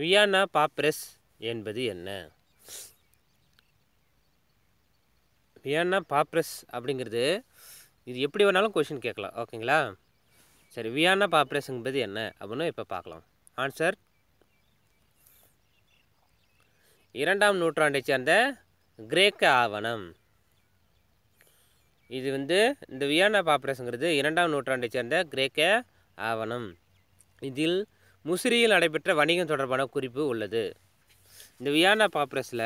வியானா பாப்ரஸ் என்பது என்ன வியானா பாப்ரஸ் அப்படிங்கிறது இது எப்படி வேணாலும் கொஷின் கேட்கலாம் ஓகேங்களா சரி வியானா பாப்ரெஸ் என்பது என்ன அப்படின்னு இப்போ பார்க்கலாம் ஆன்சர் இரண்டாம் நூற்றாண்டை சேர்ந்த கிரேக்க ஆவணம் இது வந்து இந்த வியானா பாப்ரஸ்ங்கிறது இரண்டாம் நூற்றாண்டை சேர்ந்த கிரேக்க ஆவணம் இதில் முசிறியில் நடைபெற்ற வணிகம் தொடர்பான குறிப்பு உள்ளது இந்த வியானா பாப்ரஸில்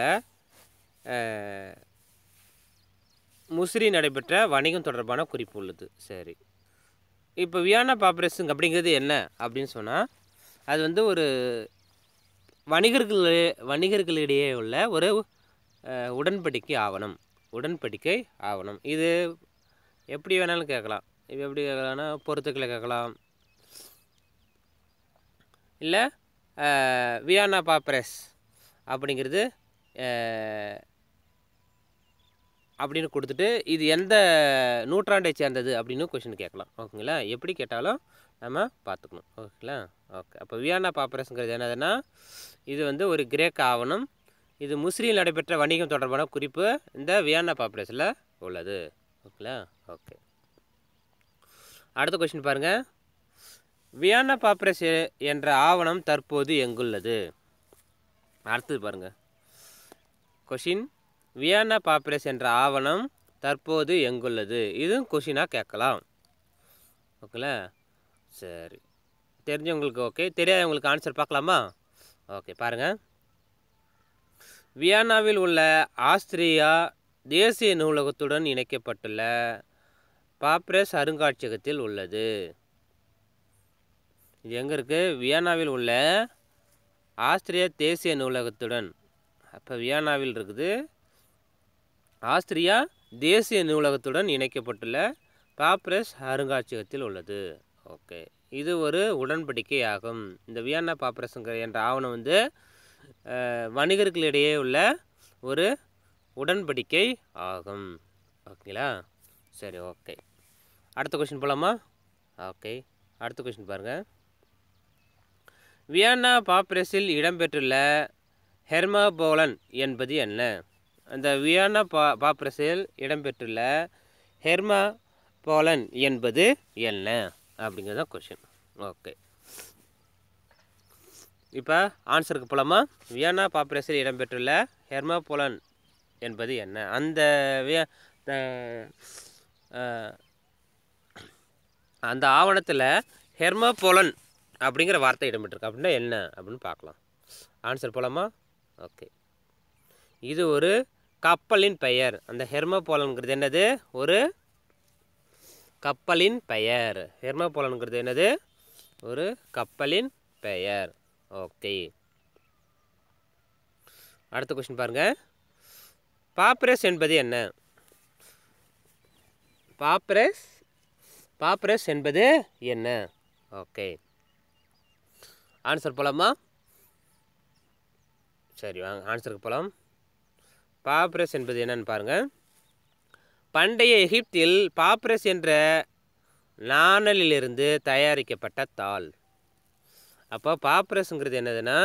முசிறி நடைபெற்ற வணிகம் தொடர்பான குறிப்பு உள்ளது சரி இப்போ வியானா பாப்ரஸுங்க அப்படிங்கிறது என்ன அப்படின்னு சொன்னால் அது வந்து ஒரு வணிகர்கள் வணிகர்களிடையே உள்ள ஒரு உடன்படிக்கை ஆவணம் உடன்படிக்கை ஆவணம் இது எப்படி வேணாலும் கேட்கலாம் இது எப்படி கேட்கலாம்னா பொருத்துக்களை கேட்கலாம் இல்லை வியானா பாப்ரஸ் அப்படிங்கிறது அப்படின்னு கொடுத்துட்டு இது எந்த நூற்றாண்டை சேர்ந்தது அப்படின்னு கொஷின் கேட்கலாம் ஓகேங்களா எப்படி கேட்டாலும் நம்ம பார்த்துக்கணும் ஓகேங்களா ஓகே அப்போ வியானா பாப்பரஸ்ங்கிறது என்னதுன்னா இது வந்து ஒரு கிரேக் ஆவணம் இது முஸ்லீம் நடைபெற்ற வணிகம் தொடர்பான குறிப்பு இந்த வியானா பாப்பரஸில் உள்ளது ஓகேங்களா ஓகே அடுத்த கொஷின் பாருங்கள் வியானா பாப்ரஸ் என்ற ஆவணம் தற்போது எங்குள்ளது அடுத்தது பாருங்கள் கொஷின் வியானா பாப்ரஸ் என்ற ஆவணம் தற்போது எங்குள்ளது இதுவும் கொஷினாக கேட்கலாம் ஓகேல சரி தெரிஞ்சவங்களுக்கு ஓகே தெரியாதவங்களுக்கு ஆன்சர் பார்க்கலாமா ஓகே பாருங்கள் வியானாவில் உள்ள ஆஸ்திரியா தேசிய நூலகத்துடன் இணைக்கப்பட்டுள்ள பாப்ரஸ் அருங்காட்சியகத்தில் உள்ளது இது எங்கே இருக்குது வியானாவில் உள்ள ஆஸ்திரிய தேசிய நூலகத்துடன் அப்போ வியானாவில் இருக்குது ஆஸ்திரியா தேசிய நூலகத்துடன் இணைக்கப்பட்டுள்ள பாப்ரஸ் அருங்காட்சியகத்தில் உள்ளது ஓகே இது ஒரு உடன்படிக்கை ஆகும் இந்த வியன்னா பாப்ரஸ்ங்கிற என்ற ஆவணம் வந்து வணிகர்களிடையே உள்ள ஒரு உடன்படிக்கை ஆகும் ஓகேங்களா சரி ஓகே அடுத்த கொஷின் போகலாமா ஓகே அடுத்த கொஷின் பாருங்கள் வியன்னா பாப்ரெஸில் இடம்பெற்றுள்ள ஹெர்மாபோலன் என்பது என்ன அந்த வியன்னா பா பாப்ரெஸில் இடம்பெற்றுள்ள ஹெர்மா போலன் என்பது என்ன அப்படிங்கிறது தான் கொஷின் ஓகே இப்போ ஆன்சருக்கு போலாமா வியன்னா பாப்புரேஸில் இடம்பெற்றுள்ள ஹெர்மாபோலன் என்பது என்ன அந்த விய அந்த ஆவணத்தில் ஹெர்மாபோலன் அப்படிங்கிற வார்த்தை இடம்பெற்றிருக்கு அப்படின்னா என்ன அப்படின்னு பார்க்கலாம் ஆன்சர் போலாமா ஓகே இது ஒரு கப்பலின் பெயர் அந்த ஹெர்மபோலன்கிறது என்னது ஒரு கப்பலின் பெயர் ஹெர்மபோலன்கிறது என்னது ஒரு கப்பலின் பெயர் ஓகே அடுத்த கொஸ்டின் பாருங்கள் பாப்ரஸ் என்பது என்ன பாப்ரஸ் பாப்ரஸ் என்பது என்ன ஓகே ஆன்சர் போகலாமா சரி வாங்க ஆன்சருக்கு போகலாம் பாப்ரஸ் என்பது என்னன்னு பாருங்கள் பண்டைய எகிப்தில் பாப்ரஸ் என்ற நாணலிலிருந்து தயாரிக்கப்பட்ட தாள் அப்போ பாப்ரஸ்ங்கிறது என்னதுன்னா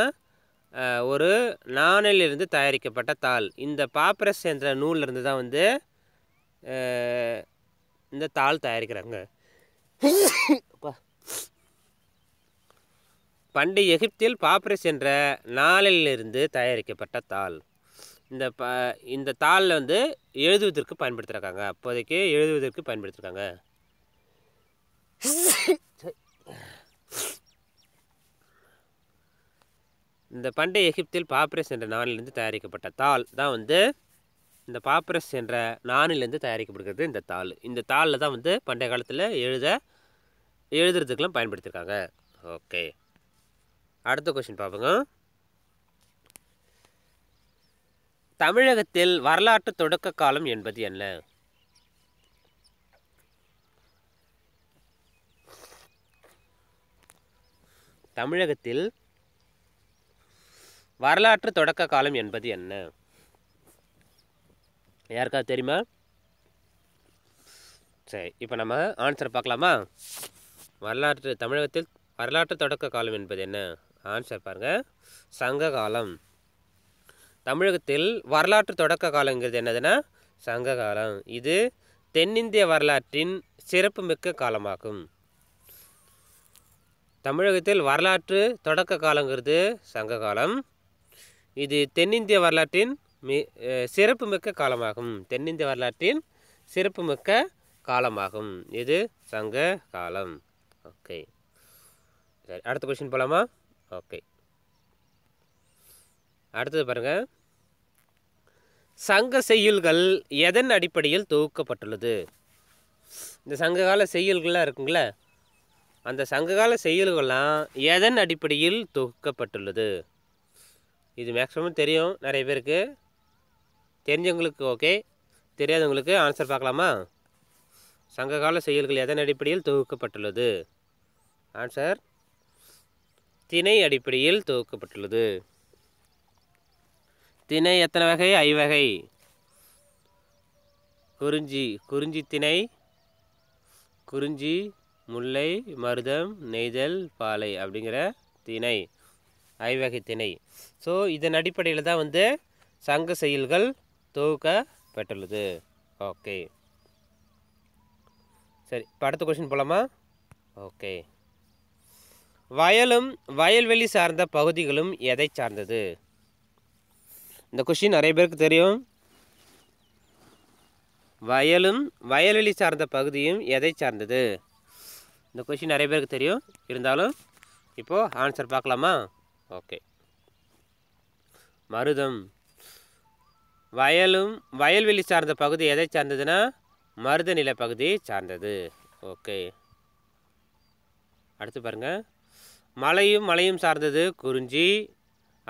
ஒரு நாணலிலிருந்து தயாரிக்கப்பட்ட தாள் இந்த பாப்ரஸ் என்ற நூலிருந்து தான் வந்து இந்த தாள் தயாரிக்கிறாங்க அப்பா பண்டை எகிப்தில் பாப்ரஸ் என்ற நாளிலிருந்து தயாரிக்கப்பட்ட தாள் இந்த ப இந்த தாளில் வந்து எழுதுவதற்கு பயன்படுத்துகிறாங்க அப்போதைக்கு எழுதுவதற்கு பயன்படுத்திருக்காங்க இந்த பண்டைய எகிப்தில் பாப்ரஸ் என்ற நாணிலிருந்து தயாரிக்கப்பட்ட தாள் தான் வந்து இந்த பாப்ரஸ் என்ற நாணிலிருந்து தயாரிக்கப்படுகிறது இந்த தாள் இந்த தாளில் தான் வந்து பண்டைய காலத்தில் எழுத எழுதுறதுக்கெல்லாம் பயன்படுத்தியிருக்காங்க ஓகே அடுத்த கொஷின் பார்ப்போங்க தமிழகத்தில் வரலாற்று தொடக்க காலம் என்பது என்ன தமிழகத்தில் வரலாற்று தொடக்க காலம் என்பது என்ன யாருக்காவது தெரியுமா சரி இப்போ நம்ம ஆன்சர் பார்க்கலாமா வரலாற்று தமிழகத்தில் வரலாற்று தொடக்க காலம் என்பது என்ன ஆன்சர் பாருங்கள் சங்க காலம் தமிழகத்தில் வரலாற்று தொடக்க காலங்கிறது என்னதுன்னா சங்க காலம் இது தென்னிந்திய வரலாற்றின் சிறப்புமிக்க காலமாகும் தமிழகத்தில் வரலாற்று தொடக்க காலங்கிறது சங்க காலம் இது தென்னிந்திய வரலாற்றின் மி சிறப்புமிக்க காலமாகும் தென்னிந்திய வரலாற்றின் சிறப்புமிக்க காலமாகும் இது சங்க காலம் ஓகே சரி அடுத்த கொஷின் போகலாமா ஓகே அடுத்தது பாருங்கள் சங்க செய்யுள்கள் எதன் அடிப்படையில் தொகுக்கப்பட்டுள்ளது இந்த சங்ககால செய்யுள்கள்லாம் இருக்குங்கள அந்த சங்ககால செய்யுள்கள்லாம் எதன் அடிப்படையில் தொகுக்கப்பட்டுள்ளது இது மேக்ஸிமம் தெரியும் நிறைய பேருக்கு தெரிஞ்சவங்களுக்கு ஓகே தெரியாதவங்களுக்கு ஆன்சர் பார்க்கலாமா சங்ககால செயல்கள் எதன் அடிப்படையில் தொகுக்கப்பட்டுள்ளது ஆன்சர் திணை அடிப்படையில் தொகுக்கப்பட்டுள்ளது திணை எத்தனை வகை ஐவகை குறிஞ்சி குறிஞ்சி திணை குறிஞ்சி முல்லை மருதம் நெய்தல் பாலை அப்படிங்கிற திணை ஐவகை திணை ஸோ இதன் அடிப்படையில் தான் வந்து சங்க செயல்கள் தொகுக்கப்பட்டுள்ளது ஓகே சரி இப்போ அடுத்த கொஷின் போகலாமா ஓகே வயலும் வயல்வெளி சார்ந்த பகுதிகளும் எதை சார்ந்தது இந்த கொஷின் நிறைய பேருக்கு தெரியும் வயலும் வயல்வெளி சார்ந்த பகுதியும் எதை சார்ந்தது இந்த கொஷின் நிறைய பேருக்கு தெரியும் இருந்தாலும் இப்போது ஆன்சர் பார்க்கலாமா ஓகே மருதம் வயலும் வயல்வெளி சார்ந்த பகுதி எதை சார்ந்ததுன்னா மருத நில பகுதியை சார்ந்தது ஓகே அடுத்து பாருங்கள் மலையும் மலையும் சார்ந்தது குறிஞ்சி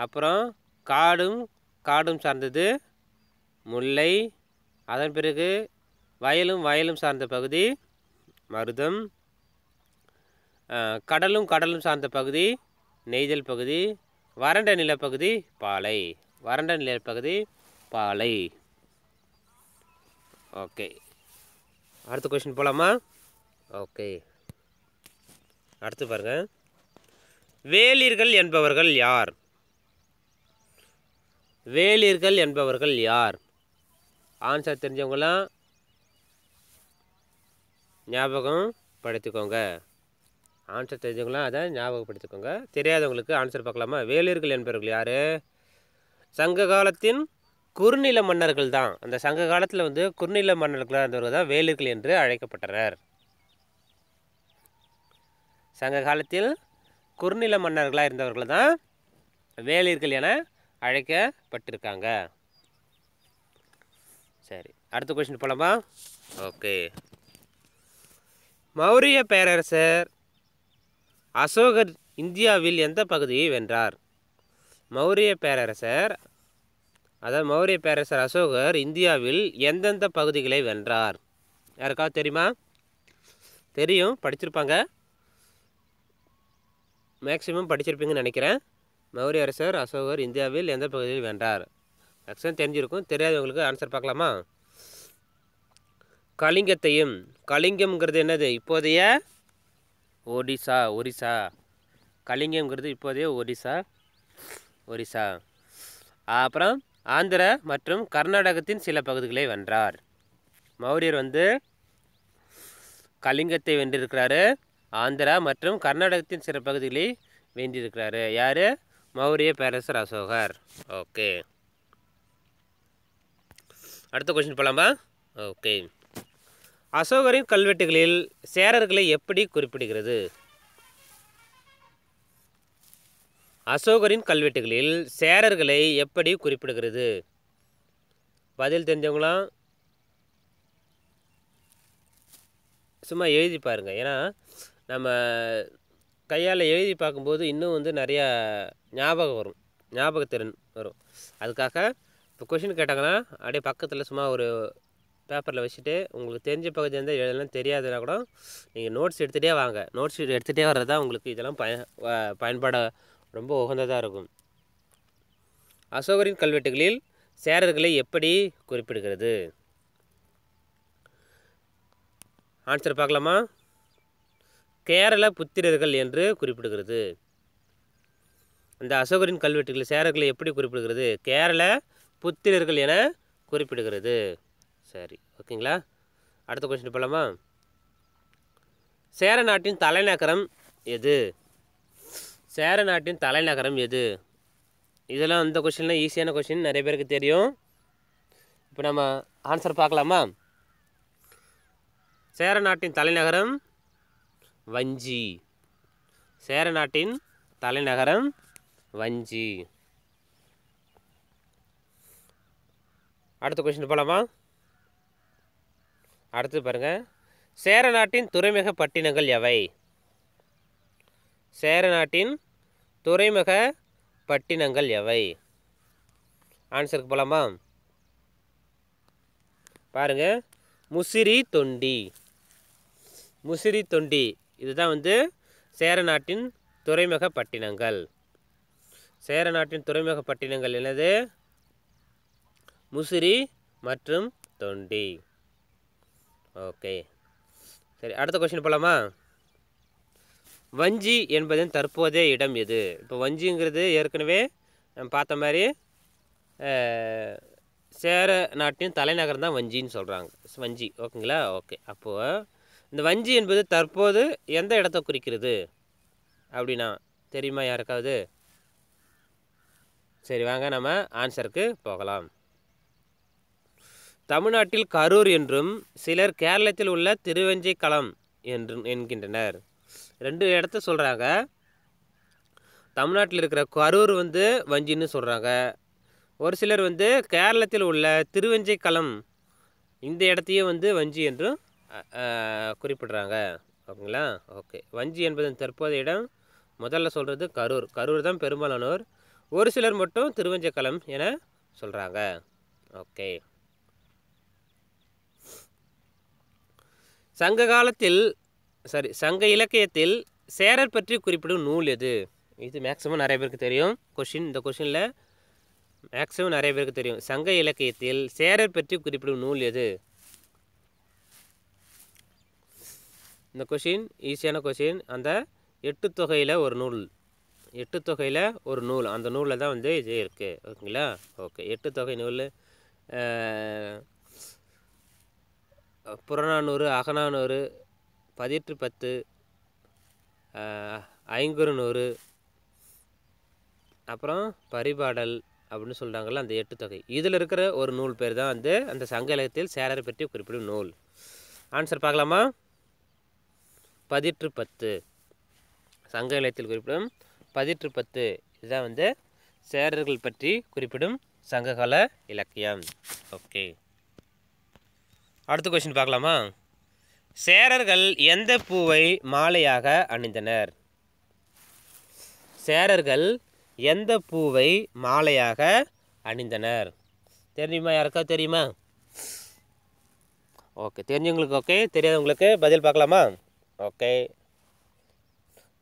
அப்புறம் காடும் காடும் சார்ந்தது முல்லை அதன் பிறகு வயலும் வயலும் சார்ந்த பகுதி மருதம் கடலும் கடலும் சார்ந்த பகுதி நெய்தல் பகுதி வறண்ட நிலப்பகுதி பாலை வறண்ட நிலப்பகுதி பாலை ஓகே அடுத்த கொஷின் போகலாமா ஓகே அடுத்து பாருங்கள் வேலிர்கள் என்பவர்கள் யார் வேலிர்கள் என்பவர்கள் யார் ஆன்சர் தெரிஞ்சவங்களாம் ஞாபகம் படுத்திக்கோங்க ஆன்சர் தெரிஞ்சவங்களாம் அதை ஞாபகப்படுத்திக்கோங்க தெரியாதவங்களுக்கு ஆன்சர் பார்க்கலாமா வேலிர்கள் என்பவர்கள் யார் சங்க காலத்தின் குறுநில மன்னர்கள் தான் அந்த சங்க காலத்தில் வந்து குறுநில மன்னர்களாக இருந்தவர்கள் தான் வேலிர்கள் என்று அழைக்கப்பட்டனர் சங்க காலத்தில் குறுநில மன்னர்களாக இருந்தவர்கள் தான் வேலியர்கள் என அழைக்கப்பட்டிருக்காங்க சரி அடுத்த கொஸ்டின் போகலாமா ஓகே மௌரிய பேரரசர் அசோகர் இந்தியாவில் எந்த பகுதியை வென்றார் மௌரிய பேரரசர் அதாவது மௌரிய பேரரசர் அசோகர் இந்தியாவில் எந்தெந்த பகுதிகளை வென்றார் யாருக்காவது தெரியுமா தெரியும் படிச்சிருப்பாங்க மேக்ஸிமம் படிச்சிருப்பீங்கன்னு நினைக்கிறேன் மௌரிய அரசர் அசோகர் இந்தியாவில் எந்த பகுதியில் வென்றார் மேக்ஸிமம் தெரிஞ்சிருக்கும் தெரியாதவங்களுக்கு ஆன்சர் பார்க்கலாமா கலிங்கத்தையும் கலிங்கம்ங்கிறது என்னது இப்போதைய ஒடிசா ஒரிசா கலிங்கம்ங்கிறது இப்போதைய ஒடிசா ஒரிசா அப்புறம் ஆந்திர மற்றும் கர்நாடகத்தின் சில பகுதிகளை வென்றார் மௌரியர் வந்து கலிங்கத்தை வென்றிருக்கிறாரு ஆந்திரா மற்றும் கர்நாடகத்தின் சில பகுதிகளில் வேண்டியிருக்கிறாரு யார் மௌரிய பேரரசர் அசோகர் ஓகே அடுத்த கொஸ்டின் போகலாமா ஓகே அசோகரின் கல்வெட்டுகளில் சேரர்களை எப்படி குறிப்பிடுகிறது அசோகரின் கல்வெட்டுகளில் சேரர்களை எப்படி குறிப்பிடுகிறது பதில் தெரிஞ்சவங்களாம் சும்மா எழுதி பாருங்கள் ஏன்னா நம்ம கையால் எழுதி பார்க்கும்போது இன்னும் வந்து நிறையா ஞாபகம் வரும் ஞாபகத்திறன் வரும் அதுக்காக இப்போ கொஷின் கேட்டாங்கன்னா அப்படியே பக்கத்தில் சும்மா ஒரு பேப்பரில் வச்சுட்டு உங்களுக்கு தெரிஞ்ச பகுதி இருந்தால் எழுதலாம் தெரியாதுன்னா கூட நீங்கள் நோட்ஸ் எடுத்துகிட்டே வாங்க நோட்ஸ் எடுத்துகிட்டே வர்றது தான் உங்களுக்கு இதெல்லாம் பய பயன்பாட ரொம்ப உகந்ததாக இருக்கும் அசோகரின் கல்வெட்டுகளில் சேரர்களை எப்படி குறிப்பிடுகிறது ஆன்சர் பார்க்கலாமா கேரள புத்திரர்கள் என்று குறிப்பிடுகிறது அந்த அசோகரின் கல்வெட்டுகள் சேரர்களை எப்படி குறிப்பிடுகிறது கேரள புத்திரர்கள் என குறிப்பிடுகிறது சரி ஓகேங்களா அடுத்த கொஸ்டின் போகலாமா சேர நாட்டின் தலைநகரம் எது சேர நாட்டின் தலைநகரம் எது இதெல்லாம் அந்த கொஷின்லாம் ஈஸியான கொஷின் நிறைய பேருக்கு தெரியும் இப்போ நம்ம ஆன்சர் பார்க்கலாமா சேர நாட்டின் தலைநகரம் வஞ்சி சேர நாட்டின் தலைநகரம் வஞ்சி அடுத்த கொஸ்டின் போகலாமா அடுத்து பாருங்கள் சேர நாட்டின் துறைமுக பட்டினங்கள் எவை சேர நாட்டின் துறைமுக பட்டினங்கள் எவை ஆன்சருக்கு போகலாமா பாருங்கள் முசிறி தொண்டி முசிறி தொண்டி இதுதான் வந்து சேர நாட்டின் துறைமுக பட்டினங்கள் சேர நாட்டின் துறைமுக பட்டினங்கள் என்னது முசிறி மற்றும் தொண்டி ஓகே சரி அடுத்த கொஸ்டின் போகலாமா வஞ்சி என்பதன் தற்போதைய இடம் எது இப்போ வஞ்சிங்கிறது ஏற்கனவே நம்ம பார்த்த மாதிரி சேர நாட்டின் தலைநகரம் தான் வஞ்சின்னு சொல்கிறாங்க வஞ்சி ஓகேங்களா ஓகே அப்போது இந்த வஞ்சி என்பது தற்போது எந்த இடத்த குறிக்கிறது அப்படின்னா தெரியுமா யாருக்காவது சரி வாங்க நம்ம ஆன்சருக்கு போகலாம் தமிழ்நாட்டில் கரூர் என்றும் சிலர் கேரளத்தில் உள்ள திருவஞ்சை களம் என்றும் என்கின்றனர் ரெண்டு இடத்த சொல்கிறாங்க தமிழ்நாட்டில் இருக்கிற கரூர் வந்து வஞ்சின்னு சொல்கிறாங்க ஒரு சிலர் வந்து கேரளத்தில் உள்ள திருவஞ்சை களம் இந்த இடத்தையும் வந்து வஞ்சி என்றும் குறிப்பிடுறாங்க ஓகேங்களா ஓகே வஞ்சி என்பதன் தற்போதைய இடம் முதல்ல சொல்கிறது கரூர் கரூர் தான் பெரும்பாலானோர் ஒரு சிலர் மட்டும் திருவஞ்சக்கலம் என சொல்கிறாங்க ஓகே சங்க காலத்தில் சாரி சங்க இலக்கியத்தில் சேரர் பற்றி குறிப்பிடும் நூல் எது இது மேக்ஸிமம் நிறைய பேருக்கு தெரியும் கொஷின் இந்த கொஷினில் மேக்ஸிமம் நிறைய பேருக்கு தெரியும் சங்க இலக்கியத்தில் சேரர் பற்றி குறிப்பிடும் நூல் எது இந்த கொஷின் ஈஸியான கொஷின் அந்த எட்டு தொகையில் ஒரு நூல் எட்டு தொகையில் ஒரு நூல் அந்த நூலில் தான் வந்து இது இருக்குது ஓகேங்களா ஓகே எட்டு தொகை நூல் புறநானூறு அகநானூறு பதிற்று பத்து ஐங்குறுநூறு அப்புறம் பரிபாடல் அப்படின்னு சொல்கிறாங்கள்ல அந்த எட்டு தொகை இதில் இருக்கிற ஒரு நூல் பேர் தான் வந்து அந்த சங்க இலக்கியத்தில் சேலரை பற்றி குறிப்பிடும் நூல் ஆன்சர் பார்க்கலாமா பதிற்று பத்து சங்க இலக்கியத்தில் குறிப்பிடும் பதிற்று பத்து இதுதான் வந்து சேரர்கள் பற்றி குறிப்பிடும் சங்ககால இலக்கியம் ஓகே அடுத்த கொஸ்டின் பார்க்கலாமா சேரர்கள் எந்த பூவை மாலையாக அணிந்தனர் சேரர்கள் எந்த பூவை மாலையாக அணிந்தனர் தெரியுமா யாருக்கா தெரியுமா ஓகே தெரிஞ்சவங்களுக்கு ஓகே தெரியாதவங்களுக்கு பதில் பார்க்கலாமா ஓகே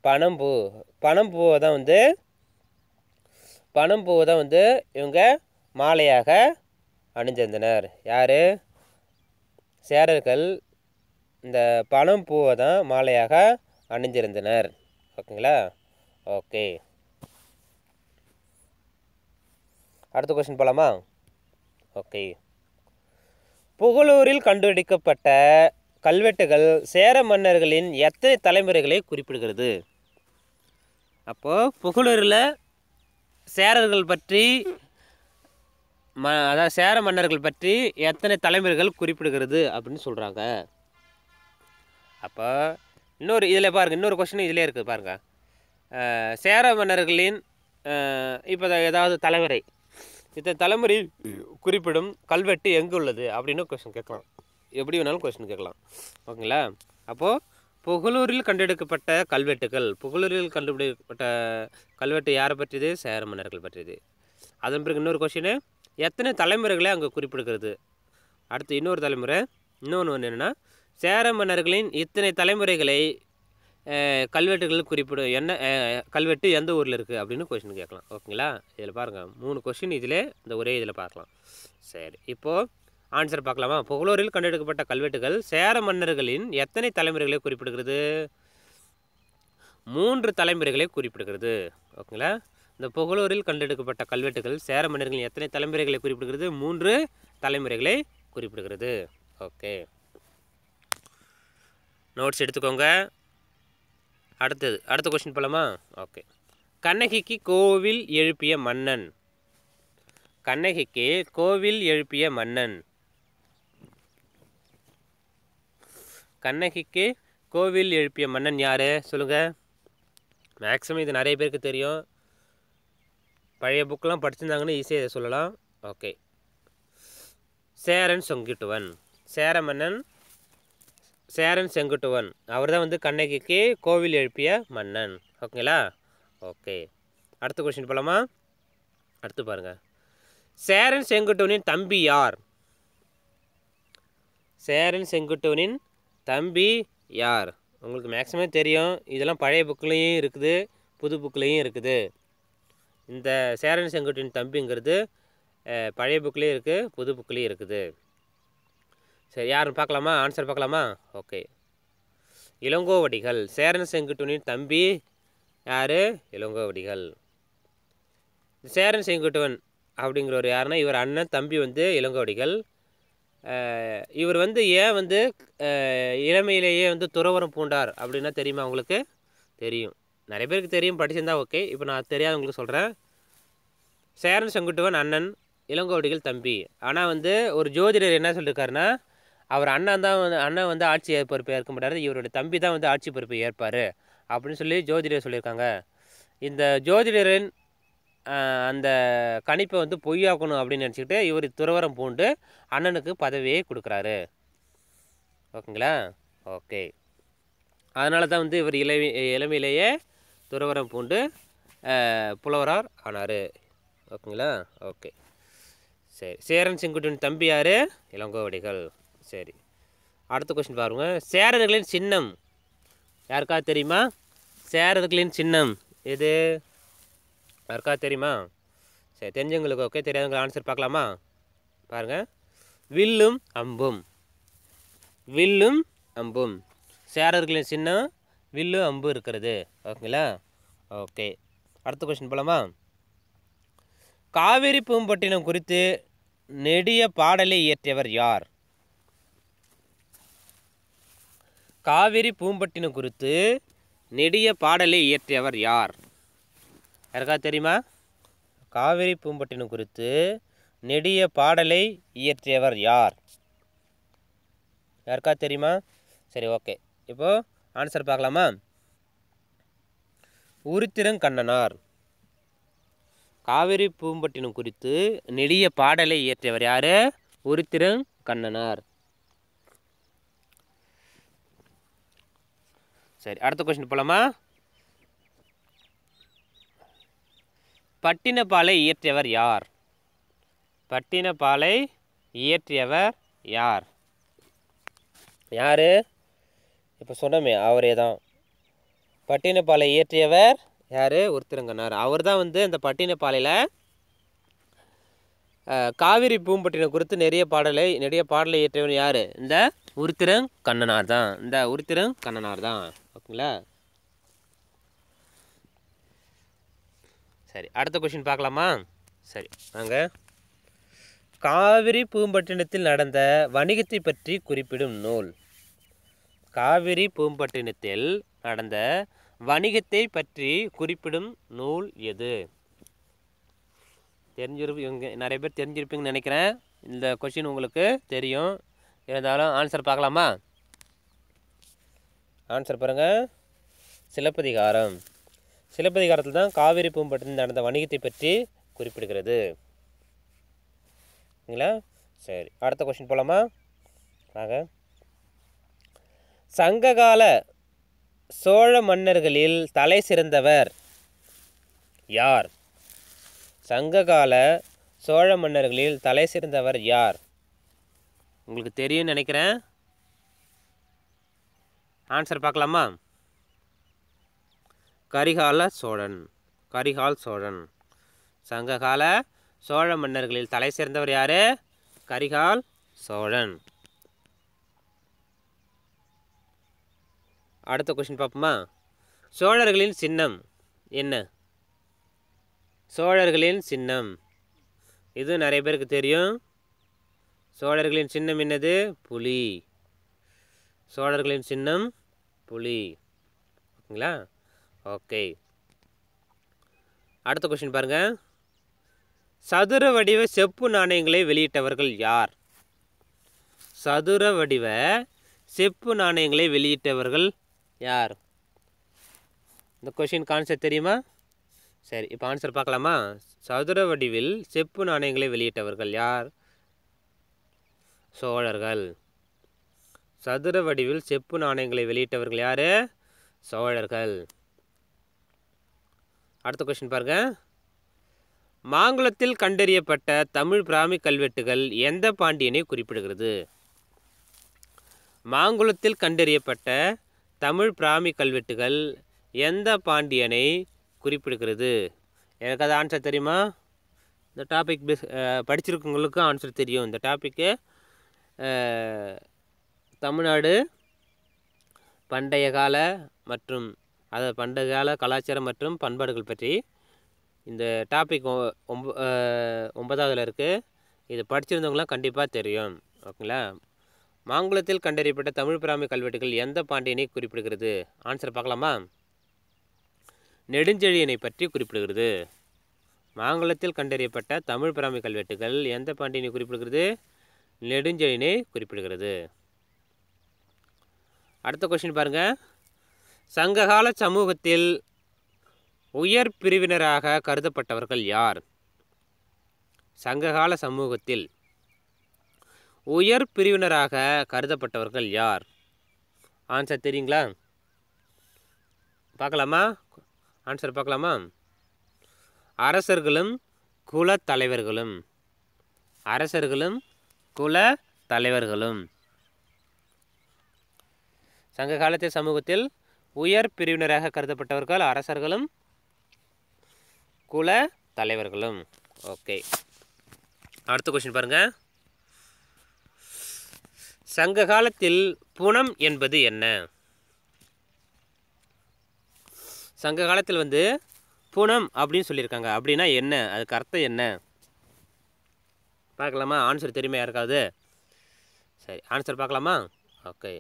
பனம்பூ பனம்பூவை தான் வந்து பனம்பூவை தான் வந்து இவங்க மாலையாக அணிஞ்சிருந்தனர் யார் சேரர்கள் இந்த பனம் பூவை தான் மாலையாக அணிஞ்சிருந்தனர் ஓகேங்களா ஓகே அடுத்த கொஸ்டின் போகலாமா ஓகே புகழூரில் கண்டுபிடிக்கப்பட்ட கல்வெட்டுகள் சேர மன்னர்களின் எத்தனை தலைமுறைகளை குறிப்பிடுகிறது அப்போது புகழூரில் சேரர்கள் பற்றி ம அதாவது சேர மன்னர்கள் பற்றி எத்தனை தலைமுறைகள் குறிப்பிடுகிறது அப்படின்னு சொல்கிறாங்க அப்போ இன்னொரு இதில் பாருங்கள் இன்னொரு கொஷின் இதிலே இருக்குது பாருங்கள் சேர மன்னர்களின் இப்போ ஏதாவது தலைமுறை இத்தனை தலைமுறை குறிப்பிடும் கல்வெட்டு எங்கே உள்ளது அப்படின்னு கொஷின் கேட்கலாம் எப்படி வேணாலும் கொஸ்டின் கேட்கலாம் ஓகேங்களா அப்போது புகழூரில் கண்டெடுக்கப்பட்ட கல்வெட்டுகள் புகழூரில் கண்டுபிடிக்கப்பட்ட கல்வெட்டு யாரை பற்றியது சேர மன்னர்கள் பற்றியது அதன் பிறகு இன்னொரு கொஸ்டின் எத்தனை தலைமுறைகளை அங்கே குறிப்பிடுக்கிறது அடுத்து இன்னொரு தலைமுறை இன்னொன்று ஒன்று என்னென்னா சேர மன்னர்களின் இத்தனை தலைமுறைகளை கல்வெட்டுகள் குறிப்பிடும் என்ன கல்வெட்டு எந்த ஊரில் இருக்குது அப்படின்னு கொஸ்டின் கேட்கலாம் ஓகேங்களா இதில் பாருங்கள் மூணு கொஸ்டின் இதில் இந்த ஒரே இதில் பார்க்கலாம் சரி இப்போது ஆன்சர் பார்க்கலாமா புகழூரில் கண்டெடுக்கப்பட்ட கல்வெட்டுகள் சேர மன்னர்களின் எத்தனை தலைமுறைகளை குறிப்பிடுகிறது மூன்று தலைமுறைகளை குறிப்பிடுகிறது ஓகேங்களா இந்த புகழூரில் கண்டெடுக்கப்பட்ட கல்வெட்டுகள் சேர மன்னர்களின் எத்தனை தலைமுறைகளை குறிப்பிடுகிறது மூன்று தலைமுறைகளை குறிப்பிடுகிறது ஓகே நோட்ஸ் எடுத்துக்கோங்க அடுத்தது அடுத்த கொஸ்டின் போலாமா ஓகே கண்ணகிக்கு கோவில் எழுப்பிய மன்னன் கண்ணகிக்கு கோவில் எழுப்பிய மன்னன் கண்ணகிக்கு கோவில் எழுப்பிய மன்னன் யார் சொல்லுங்கள் மேக்ஸிமம் இது நிறைய பேருக்கு தெரியும் பழைய புக்கெலாம் படிச்சிருந்தாங்கன்னு ஈஸியாக இதை சொல்லலாம் ஓகே சேரன் செங்குட்டுவன் சேர மன்னன் சேரன் செங்குட்டுவன் அவர் தான் வந்து கண்ணகிக்கு கோவில் எழுப்பிய மன்னன் ஓகேங்களா ஓகே அடுத்த கொஷின் போகலாமா அடுத்து பாருங்கள் சேரன் செங்குட்டுவனின் தம்பி யார் சேரன் செங்குட்டுவனின் தம்பி யார் உங்களுக்கு மேக்ஸிமம் தெரியும் இதெல்லாம் பழைய புக்லேயும் இருக்குது புது புக்குலேயும் இருக்குது இந்த சேரன் செங்குட்டின் தம்பிங்கிறது பழைய புக்லேயும் இருக்குது புது புக்குலேயும் இருக்குது சரி யாருன்னு பார்க்கலாமா ஆன்சர் பார்க்கலாமா ஓகே இளங்கோவடிகள் சேரன் செங்குட்டுவனின் தம்பி யார் இளங்கோவடிகள் சேரன் செங்குட்டுவன் அப்படிங்கிறவர் யாருன்னா இவர் அண்ணன் தம்பி வந்து இளங்கோவடிகள் இவர் வந்து ஏன் வந்து இளமையிலேயே வந்து துறவரம் பூண்டார் அப்படின்னா தெரியுமா உங்களுக்கு தெரியும் நிறைய பேருக்கு தெரியும் படிச்சிருந்தா ஓகே இப்போ நான் தெரியாதவங்களுக்கு சொல்கிறேன் சேரன் செங்குட்டுவன் அண்ணன் இளங்கோடிகள் தம்பி ஆனால் வந்து ஒரு ஜோதிடர் என்ன சொல்லியிருக்காருன்னா அவர் அண்ணன் தான் வந்து அண்ணன் வந்து ஆட்சி பொறுப்பை ஏற்க மாட்டார் இவருடைய தம்பி தான் வந்து ஆட்சி பொறுப்பை ஏற்பார் அப்படின்னு சொல்லி ஜோதிடர் சொல்லியிருக்காங்க இந்த ஜோதிடரின் அந்த கணிப்பை வந்து பொய்யாக்கணும் அப்படின்னு நினச்சிக்கிட்டு இவர் துறவரம் பூண்டு அண்ணனுக்கு பதவியை கொடுக்குறாரு ஓகேங்களா ஓகே அதனால தான் வந்து இவர் இளவி இளமையிலேயே துறவரம் பூண்டு புலவரார் ஆனார் ஓகேங்களா ஓகே சரி சேரன் செங்குட்டின் தம்பி யார் இளங்கோவடிகள் சரி அடுத்த கொஸ்டின் பாருங்கள் சேரர்களின் சின்னம் யாருக்காவது தெரியுமா சேரர்களின் சின்னம் எது யாருக்கா தெரியுமா சரி தெரிஞ்சவங்களுக்கு ஓகே தெரியாதவங்க ஆன்சர் பார்க்கலாமா பாருங்கள் வில்லும் அம்பும் வில்லும் அம்பும் சேரர்களின் சின்னம் வில்லு அம்பு இருக்கிறது ஓகேங்களா ஓகே அடுத்த கொஷின் போலாமா காவிரி பூம்பட்டினம் குறித்து நெடிய பாடலை இயற்றியவர் யார் காவிரி பூம்பட்டினம் குறித்து நெடிய பாடலை இயற்றியவர் யார் யாருக்கா தெரியுமா காவிரி பூம்பட்டினம் குறித்து நெடிய பாடலை இயற்றியவர் யார் யாருக்கா தெரியுமா சரி ஓகே இப்போது ஆன்சர் பார்க்கலாமா உருத்திரங்கண்ணனார் காவிரி பூம்பட்டினம் குறித்து நெடிய பாடலை இயற்றியவர் யார் உருத்திரங்கண்ணனார் சரி அடுத்த கொஸ்டின் போகலாமா பட்டினப்பாலை இயற்றியவர் யார் பட்டினப்பாலை இயற்றியவர் யார் யார் இப்போ சொன்னமே அவரே தான் பட்டினப்பாலை இயற்றியவர் யார் ஒருத்தருங்கனார் அவர் தான் வந்து அந்த பட்டினப்பாலையில் காவிரி பூம்பட்டினம் குறித்து நிறைய பாடலை நிறைய பாடலை இயற்றியவர் யார் இந்த உருத்திரங் கண்ணனார் தான் இந்த உருத்திரங் கண்ணனார் தான் ஓகேங்களா சரி அடுத்த கொஷின் பார்க்கலாமா சரி வாங்க காவிரி பூம்பட்டினத்தில் நடந்த வணிகத்தை பற்றி குறிப்பிடும் நூல் காவிரி பூம்பட்டினத்தில் நடந்த வணிகத்தை பற்றி குறிப்பிடும் நூல் எது இவங்க நிறைய பேர் தெரிஞ்சிருப்பீங்கன்னு நினைக்கிறேன் இந்த கொஷின் உங்களுக்கு தெரியும் இருந்தாலும் ஆன்சர் பார்க்கலாமா ஆன்சர் பாருங்கள் சிலப்பதிகாரம் சிலப்பதிகாரத்தில் தான் காவிரி பூம்பட்டில் நடந்த வணிகத்தை பற்றி குறிப்பிடுகிறது சரி அடுத்த கொஷின் போகலாமா ஆக சங்ககால சோழ மன்னர்களில் தலை சிறந்தவர் யார் சங்ககால சோழ மன்னர்களில் தலை சிறந்தவர் யார் உங்களுக்கு தெரியும்னு நினைக்கிறேன் ஆன்சர் பார்க்கலாமா கரிகால சோழன் கரிகால் சோழன் சங்ககால சோழ மன்னர்களில் தலை சேர்ந்தவர் யார் கரிகால் சோழன் அடுத்த கொஷின் பார்ப்போமா சோழர்களின் சின்னம் என்ன சோழர்களின் சின்னம் இது நிறைய பேருக்கு தெரியும் சோழர்களின் சின்னம் என்னது புலி சோழர்களின் சின்னம் புலி ஓகேங்களா ஓகே அடுத்த கொஷின் பாருங்கள் சதுர வடிவ செப்பு நாணயங்களை வெளியிட்டவர்கள் யார் சதுர வடிவ செப்பு நாணயங்களை வெளியிட்டவர்கள் யார் இந்த கொஷின் கான்செப்ட் தெரியுமா சரி இப்போ ஆன்சர் பார்க்கலாமா சதுர வடிவில் செப்பு நாணயங்களை வெளியிட்டவர்கள் யார் சோழர்கள் சதுர வடிவில் செப்பு நாணயங்களை வெளியிட்டவர்கள் யார் சோழர்கள் அடுத்த கொஷின் பாருங்கள் மாங்குளத்தில் கண்டறியப்பட்ட தமிழ் பிராமி கல்வெட்டுகள் எந்த பாண்டியனை குறிப்பிடுகிறது மாங்குளத்தில் கண்டறியப்பட்ட தமிழ் பிராமி கல்வெட்டுகள் எந்த பாண்டியனை குறிப்பிடுகிறது எனக்கு அது ஆன்சர் தெரியுமா இந்த டாபிக் படிச்சிருக்கவங்களுக்கும் ஆன்சர் தெரியும் இந்த டாப்பிக்கு தமிழ்நாடு பண்டைய கால மற்றும் அதை பண்டகால கலாச்சாரம் மற்றும் பண்பாடுகள் பற்றி இந்த டாபிக் ஒம்ப ஒன்பதாவதில் இருக்குது இது படிச்சிருந்தவங்களாம் கண்டிப்பாக தெரியும் ஓகேங்களா மாங்குளத்தில் கண்டறியப்பட்ட தமிழ் பிராமி கல்வெட்டுகள் எந்த பாண்டியனை குறிப்பிடுகிறது ஆன்சர் பார்க்கலாமா நெடுஞ்செழியனை பற்றி குறிப்பிடுகிறது மாங்குளத்தில் கண்டறியப்பட்ட தமிழ் பிராமி கல்வெட்டுகள் எந்த பாண்டியனை குறிப்பிடுகிறது நெடுஞ்செழியனை குறிப்பிடுகிறது அடுத்த கொஷின் பாருங்கள் சங்ககால சமூகத்தில் உயர் பிரிவினராக கருதப்பட்டவர்கள் யார் சங்ககால சமூகத்தில் உயர் பிரிவினராக கருதப்பட்டவர்கள் யார் ஆன்சர் தெரியுங்களா பார்க்கலாமா ஆன்சர் பார்க்கலாமா அரசர்களும் குல தலைவர்களும் அரசர்களும் குல தலைவர்களும் சங்க சமூகத்தில் உயர் பிரிவினராக கருதப்பட்டவர்கள் அரசர்களும் குல தலைவர்களும் ஓகே அடுத்த கொஸ்டின் பாருங்கள் சங்க காலத்தில் புனம் என்பது என்ன சங்க காலத்தில் வந்து புனம் அப்படின்னு சொல்லியிருக்காங்க அப்படின்னா என்ன அதுக்கு அர்த்தம் என்ன பார்க்கலாமா ஆன்சர் தெரியுமா யாருக்காவது சரி ஆன்சர் பார்க்கலாமா ஓகே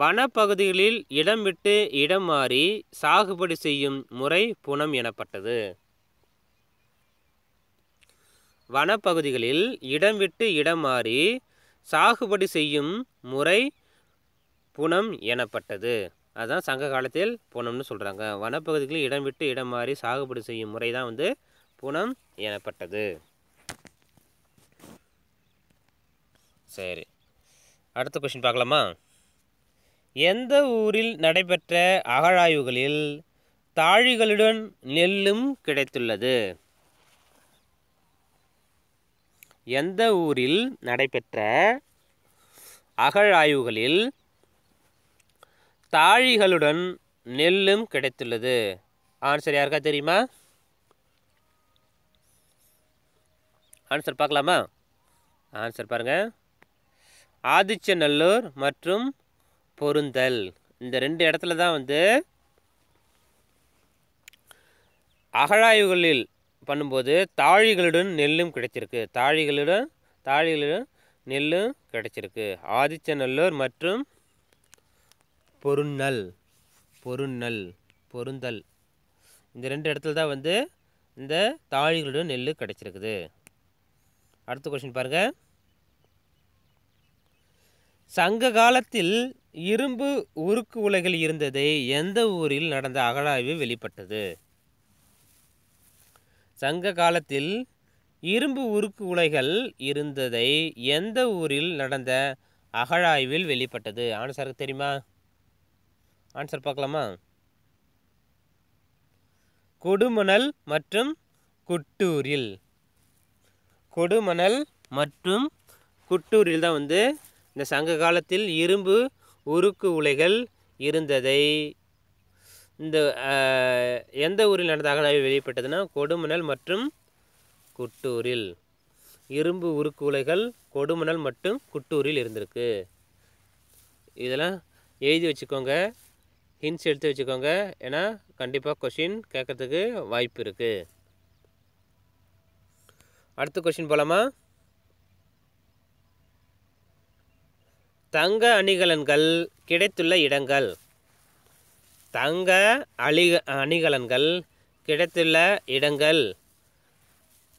வனப்பகுதிகளில் இடம் விட்டு இடம் மாறி சாகுபடி செய்யும் முறை புனம் எனப்பட்டது வனப்பகுதிகளில் இடம் விட்டு இடம் மாறி சாகுபடி செய்யும் முறை புனம் எனப்பட்டது அதுதான் சங்க காலத்தில் புனம்னு சொல்கிறாங்க வனப்பகுதிகளில் இடம் விட்டு இடம் மாறி சாகுபடி செய்யும் முறை தான் வந்து புனம் எனப்பட்டது சரி அடுத்த கொஷின் பார்க்கலாமா எந்த ஊரில் நடைபெற்ற அகழாய்வுகளில் தாழிகளுடன் நெல்லும் கிடைத்துள்ளது எந்த ஊரில் நடைபெற்ற அகழாய்வுகளில் தாழிகளுடன் நெல்லும் கிடைத்துள்ளது ஆன்சர் யாருக்கா தெரியுமா ஆன்சர் பார்க்கலாமா ஆன்சர் பாருங்கள் ஆதிச்சநல்லூர் மற்றும் பொருந்தல் இந்த ரெண்டு இடத்துல தான் வந்து அகழாய்வுகளில் பண்ணும்போது தாழிகளுடன் நெல்லும் கிடைச்சிருக்கு தாழிகளுடன் தாழிகளுடன் நெல்லும் கிடைச்சிருக்கு ஆதிச்சநல்லூர் மற்றும் பொருநல் பொருநல் பொருந்தல் இந்த ரெண்டு இடத்துல தான் வந்து இந்த தாழிகளுடன் நெல் கிடைச்சிருக்குது அடுத்த கொஸ்டின் பாருங்கள் சங்க காலத்தில் இரும்பு உருக்கு உலைகள் இருந்ததை எந்த ஊரில் நடந்த அகழாய்வு வெளிப்பட்டது சங்க காலத்தில் இரும்பு உருக்கு உலைகள் இருந்ததை எந்த ஊரில் நடந்த அகழாய்வில் வெளிப்பட்டது ஆன்சருக்கு தெரியுமா ஆன்சர் பார்க்கலாமா கொடுமணல் மற்றும் குட்டூரில் கொடுமணல் மற்றும் குட்டூரில் தான் வந்து இந்த சங்க காலத்தில் இரும்பு உருக்கு உலைகள் இருந்ததை இந்த எந்த ஊரில் நடந்த அகழாய்வு வெளிப்பட்டதுன்னா கொடுமணல் மற்றும் குட்டூரில் இரும்பு உருக்கு உலைகள் கொடுமணல் மற்றும் குட்டூரில் இருந்திருக்கு இதெல்லாம் எழுதி வச்சுக்கோங்க ஹின்ஸ் எடுத்து வச்சுக்கோங்க ஏன்னா கண்டிப்பாக கொஷின் கேட்கறதுக்கு வாய்ப்பு இருக்குது அடுத்த கொஷின் போகலாமா தங்க அணிகலன்கள் கிடைத்துள்ள இடங்கள் தங்க அணிக அணிகலன்கள் கிடைத்துள்ள இடங்கள்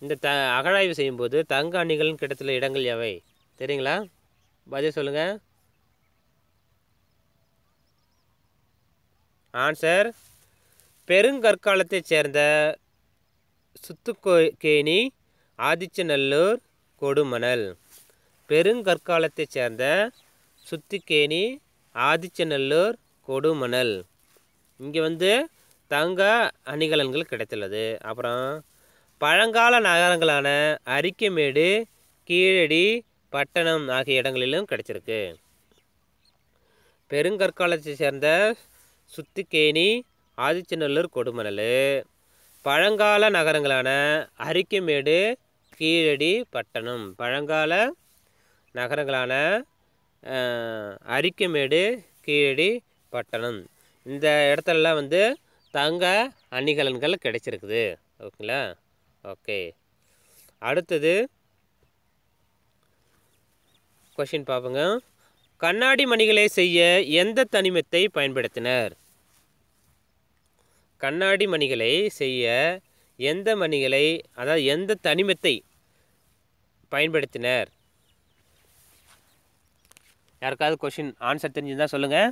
இந்த த அகழாய்வு செய்யும்போது தங்க அணிகலன் கிடைத்துள்ள இடங்கள் எவை தெரியுங்களா பதில் சொல்லுங்கள் ஆன்சர் பெருங்கற்காலத்தைச் சேர்ந்த கேணி ஆதிச்சநல்லூர் கொடுமணல் பெருங்கற்காலத்தைச் சேர்ந்த சுத்திக்கேணி ஆதிச்சநல்லூர் கொடுமணல் இங்கே வந்து தங்க அணிகலன்கள் கிடைத்துள்ளது அப்புறம் பழங்கால நகரங்களான அரிக்கமேடு கீழடி பட்டணம் ஆகிய இடங்களிலும் கிடைச்சிருக்கு பெருங்கற்காலத்தை சேர்ந்த சுத்திக்கேணி ஆதிச்சநல்லூர் கொடுமணல் பழங்கால நகரங்களான அரிக்கமேடு கீழடி பட்டணம் பழங்கால நகரங்களான அரிக்கமேடு கீழடி பட்டணம் இந்த இடத்துலலாம் வந்து தங்க அணிகலன்கள் கிடைச்சிருக்குது ஓகேங்களா ஓகே அடுத்தது கொஷின் பார்ப்போங்க கண்ணாடி மணிகளை செய்ய எந்த தனிமத்தை பயன்படுத்தினர் கண்ணாடி மணிகளை செய்ய எந்த மணிகளை அதாவது எந்த தனிமத்தை பயன்படுத்தினர் யாருக்காவது கொஷின் ஆன்சர் தெரிஞ்சுதான் சொல்லுங்கள்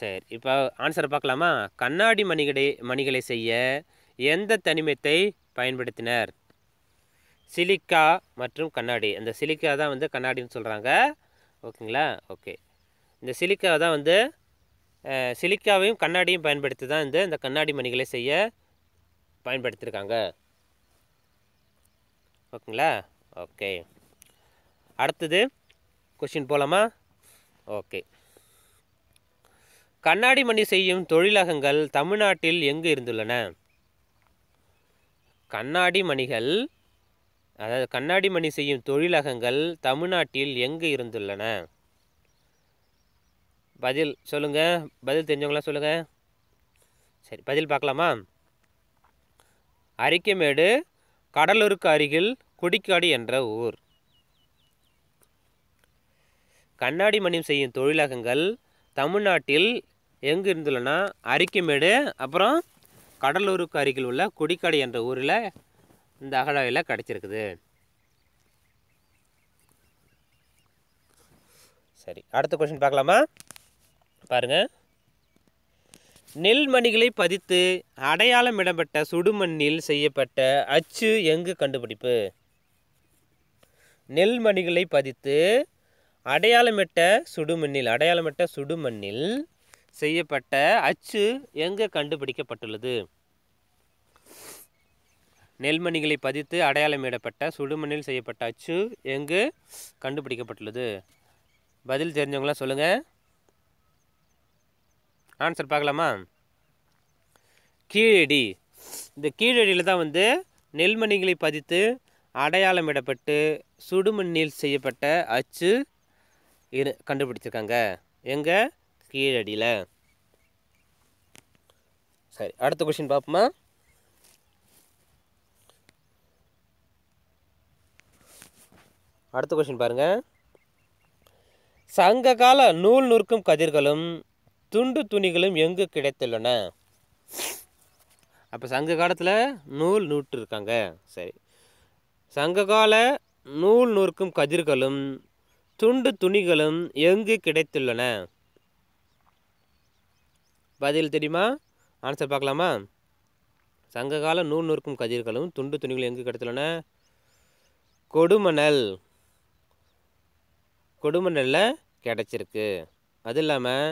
சரி இப்போ ஆன்சர் பார்க்கலாமா கண்ணாடி மணிகளை மணிகளை செய்ய எந்த தனிமத்தை பயன்படுத்தினர் சிலிக்கா மற்றும் கண்ணாடி அந்த சிலிக்கா தான் வந்து கண்ணாடின்னு சொல்கிறாங்க ஓகேங்களா ஓகே இந்த சிலிக்கா தான் வந்து சிலிக்காவையும் கண்ணாடியும் பயன்படுத்தி தான் வந்து இந்த கண்ணாடி மணிகளை செய்ய பயன்படுத்தியிருக்காங்க ஓகேங்களா ஓகே அடுத்தது கொஷின் போகலாமா ஓகே கண்ணாடி மணி செய்யும் தொழிலகங்கள் தமிழ்நாட்டில் எங்கு இருந்துள்ளன கண்ணாடி மணிகள் அதாவது கண்ணாடி மணி செய்யும் தொழிலகங்கள் தமிழ்நாட்டில் எங்கு இருந்துள்ளன பதில் சொல்லுங்கள் பதில் தெரிஞ்சவங்களா சொல்லுங்கள் சரி பதில் பார்க்கலாமா அரிக்கமேடு கடலூருக்கு அருகில் குடிக்காடு என்ற ஊர் கண்ணாடி மணியம் செய்யும் தொழிலகங்கள் தமிழ்நாட்டில் எங்கே இருந்துள்ளனா அரிக்கமேடு அப்புறம் கடலூருக்கு அருகில் உள்ள குடிக்கடை என்ற ஊரில் இந்த அகழாயில் கிடச்சிருக்குது சரி அடுத்த கொஷின் பார்க்கலாமா பாருங்கள் நெல்மணிகளை பதித்து அடையாளம் இடம்பெற்ற சுடுமண்ணில் செய்யப்பட்ட அச்சு எங்கு கண்டுபிடிப்பு நெல்மணிகளை பதித்து அடையாளமிட்ட சுடுமண்ணில் அடையாளமிட்ட சுடுமண்ணில் செய்யப்பட்ட அச்சு எங்கு கண்டுபிடிக்கப்பட்டுள்ளது நெல்மணிகளை பதித்து அடையாளமிடப்பட்ட சுடுமண்ணில் செய்யப்பட்ட அச்சு எங்கு கண்டுபிடிக்கப்பட்டுள்ளது பதில் தெரிஞ்சவங்களாம் சொல்லுங்கள் ஆன்சர் பார்க்கலாமா கீழடி இந்த கீழடியில் தான் வந்து நெல்மணிகளை பதித்து அடையாளமிடப்பட்டு சுடுமண்ணில் செய்யப்பட்ட அச்சு இரு கண்டுபிடிச்சிருக்காங்க எங்கே கீழடியில் சரி அடுத்த கொஷின் பார்ப்போமா அடுத்த கொஷின் பாருங்கள் சங்ககால நூல் நூற்கும் கதிர்களும் துண்டு துணிகளும் எங்கு கிடைத்துள்ளன அப்போ சங்க காலத்தில் நூல் நூற்று இருக்காங்க சரி சங்ககால நூல் நூற்கும் கதிர்களும் துண்டு துணிகளும் எங்கு கிடைத்துள்ளன பதில் தெரியுமா ஆன்சர் பார்க்கலாமா சங்ககால நூல் நூறுக்கும் கதிர்களும் துண்டு துணிகள் எங்கு கிடைத்துள்ளன கொடுமணல் கொடுமணலில் கிடைச்சிருக்கு அது இல்லாமல்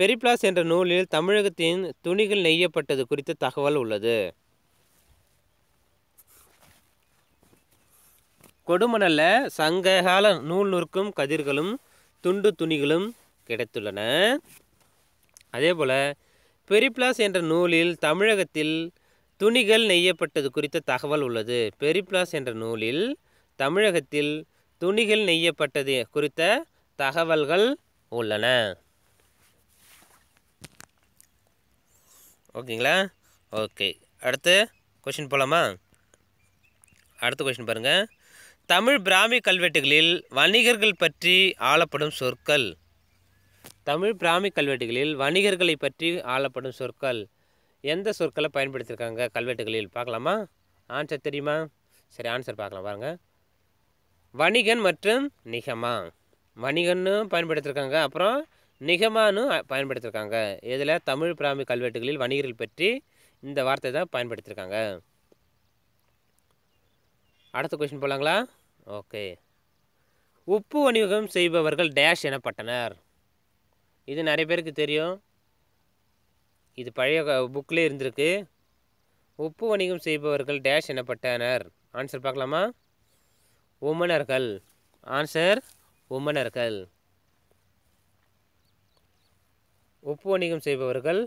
பெரிப்ளாஸ் என்ற நூலில் தமிழகத்தின் துணிகள் நெய்யப்பட்டது குறித்த தகவல் உள்ளது கொடுமணல்ல சங்ககால நூல் நூற்கும் கதிர்களும் துண்டு துணிகளும் கிடைத்துள்ளன அதே போல் பெரிப்ளாஸ் என்ற நூலில் தமிழகத்தில் துணிகள் நெய்யப்பட்டது குறித்த தகவல் உள்ளது பெரிப்ளாஸ் என்ற நூலில் தமிழகத்தில் துணிகள் நெய்யப்பட்டது குறித்த தகவல்கள் உள்ளன ஓகேங்களா ஓகே அடுத்து கொஷின் போகலாமா அடுத்த கொஷின் பாருங்கள் தமிழ் பிராமி கல்வெட்டுகளில் வணிகர்கள் பற்றி ஆளப்படும் சொற்கள் தமிழ் பிராமி கல்வெட்டுகளில் வணிகர்களை பற்றி ஆளப்படும் சொற்கள் எந்த சொற்களை பயன்படுத்தியிருக்காங்க கல்வெட்டுகளில் பார்க்கலாமா ஆன்சர் தெரியுமா சரி ஆன்சர் பார்க்கலாம் பாருங்கள் வணிகன் மற்றும் நிகமா வணிகன்னு பயன்படுத்தியிருக்காங்க அப்புறம் நிகமானு பயன்படுத்தியிருக்காங்க இதில் தமிழ் பிராமி கல்வெட்டுகளில் வணிகர்கள் பற்றி இந்த வார்த்தை தான் பயன்படுத்தியிருக்காங்க அடுத்த கொஷின் போகலாங்களா ஓகே உப்பு வணிகம் செய்பவர்கள் டேஷ் எனப்பட்டனர் இது நிறைய பேருக்கு தெரியும் இது பழைய புக்கில் இருந்திருக்கு உப்பு வணிகம் செய்பவர்கள் டேஷ் எனப்பட்டனர் ஆன்சர் பார்க்கலாமா உமனர்கள் ஆன்சர் உமனர்கள் உப்பு வணிகம் செய்பவர்கள்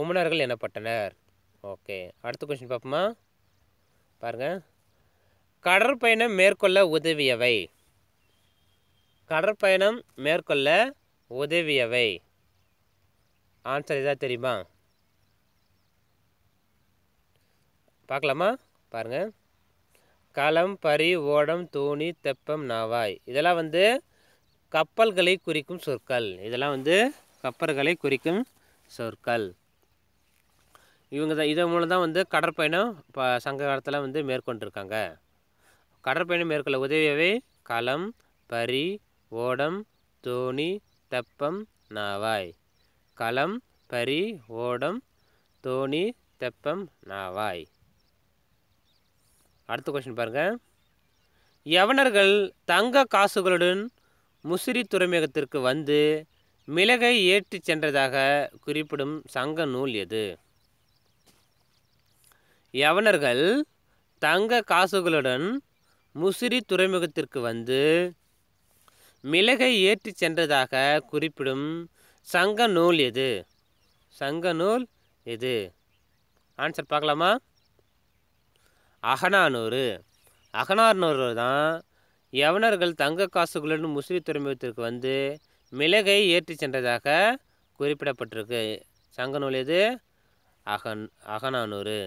உமனர்கள் எனப்பட்டனர் ஓகே அடுத்த கொஷின் பார்ப்போமா பாருங்கள் கடற்பயணம் மேற்கொள்ள உதவியவை கடற்பயணம் மேற்கொள்ள உதவியவை ஆன்சர் இதாக தெரியுமா பார்க்கலாமா பாருங்கள் களம் பரி ஓடம் தோணி தெப்பம் நாவாய் இதெல்லாம் வந்து கப்பல்களை குறிக்கும் சொற்கள் இதெல்லாம் வந்து கப்பல்களை குறிக்கும் சொற்கள் இவங்க தான் இதன் மூலம் தான் வந்து கடற்பயணம் இப்போ சங்க காலத்தில் வந்து மேற்கொண்டிருக்காங்க கடற்பயணம் மேற்கொள்ள உதவியவை களம் பரி ஓடம் தோணி தெப்பம் நாவாய் களம் பரி ஓடம் தோணி தெப்பம் நாவாய் அடுத்த கொஸ்டின் பாருங்கள் யவனர்கள் தங்க காசுகளுடன் முசிறி துறைமுகத்திற்கு வந்து மிளகை ஏற்றி சென்றதாக குறிப்பிடும் சங்க நூல் எது யவனர்கள் தங்க காசுகளுடன் முசிறி துறைமுகத்திற்கு வந்து மிளகை ஏற்றி சென்றதாக குறிப்பிடும் சங்க நூல் எது சங்க நூல் எது ஆன்சர் பார்க்கலாமா அகனானூறு அகனார்னூறு தான் யவனர்கள் தங்க காசுகளுடன் முசிறி துறைமுகத்திற்கு வந்து மிளகை ஏற்றி சென்றதாக குறிப்பிடப்பட்டிருக்கு சங்க நூல் எது அகன் அகனானூறு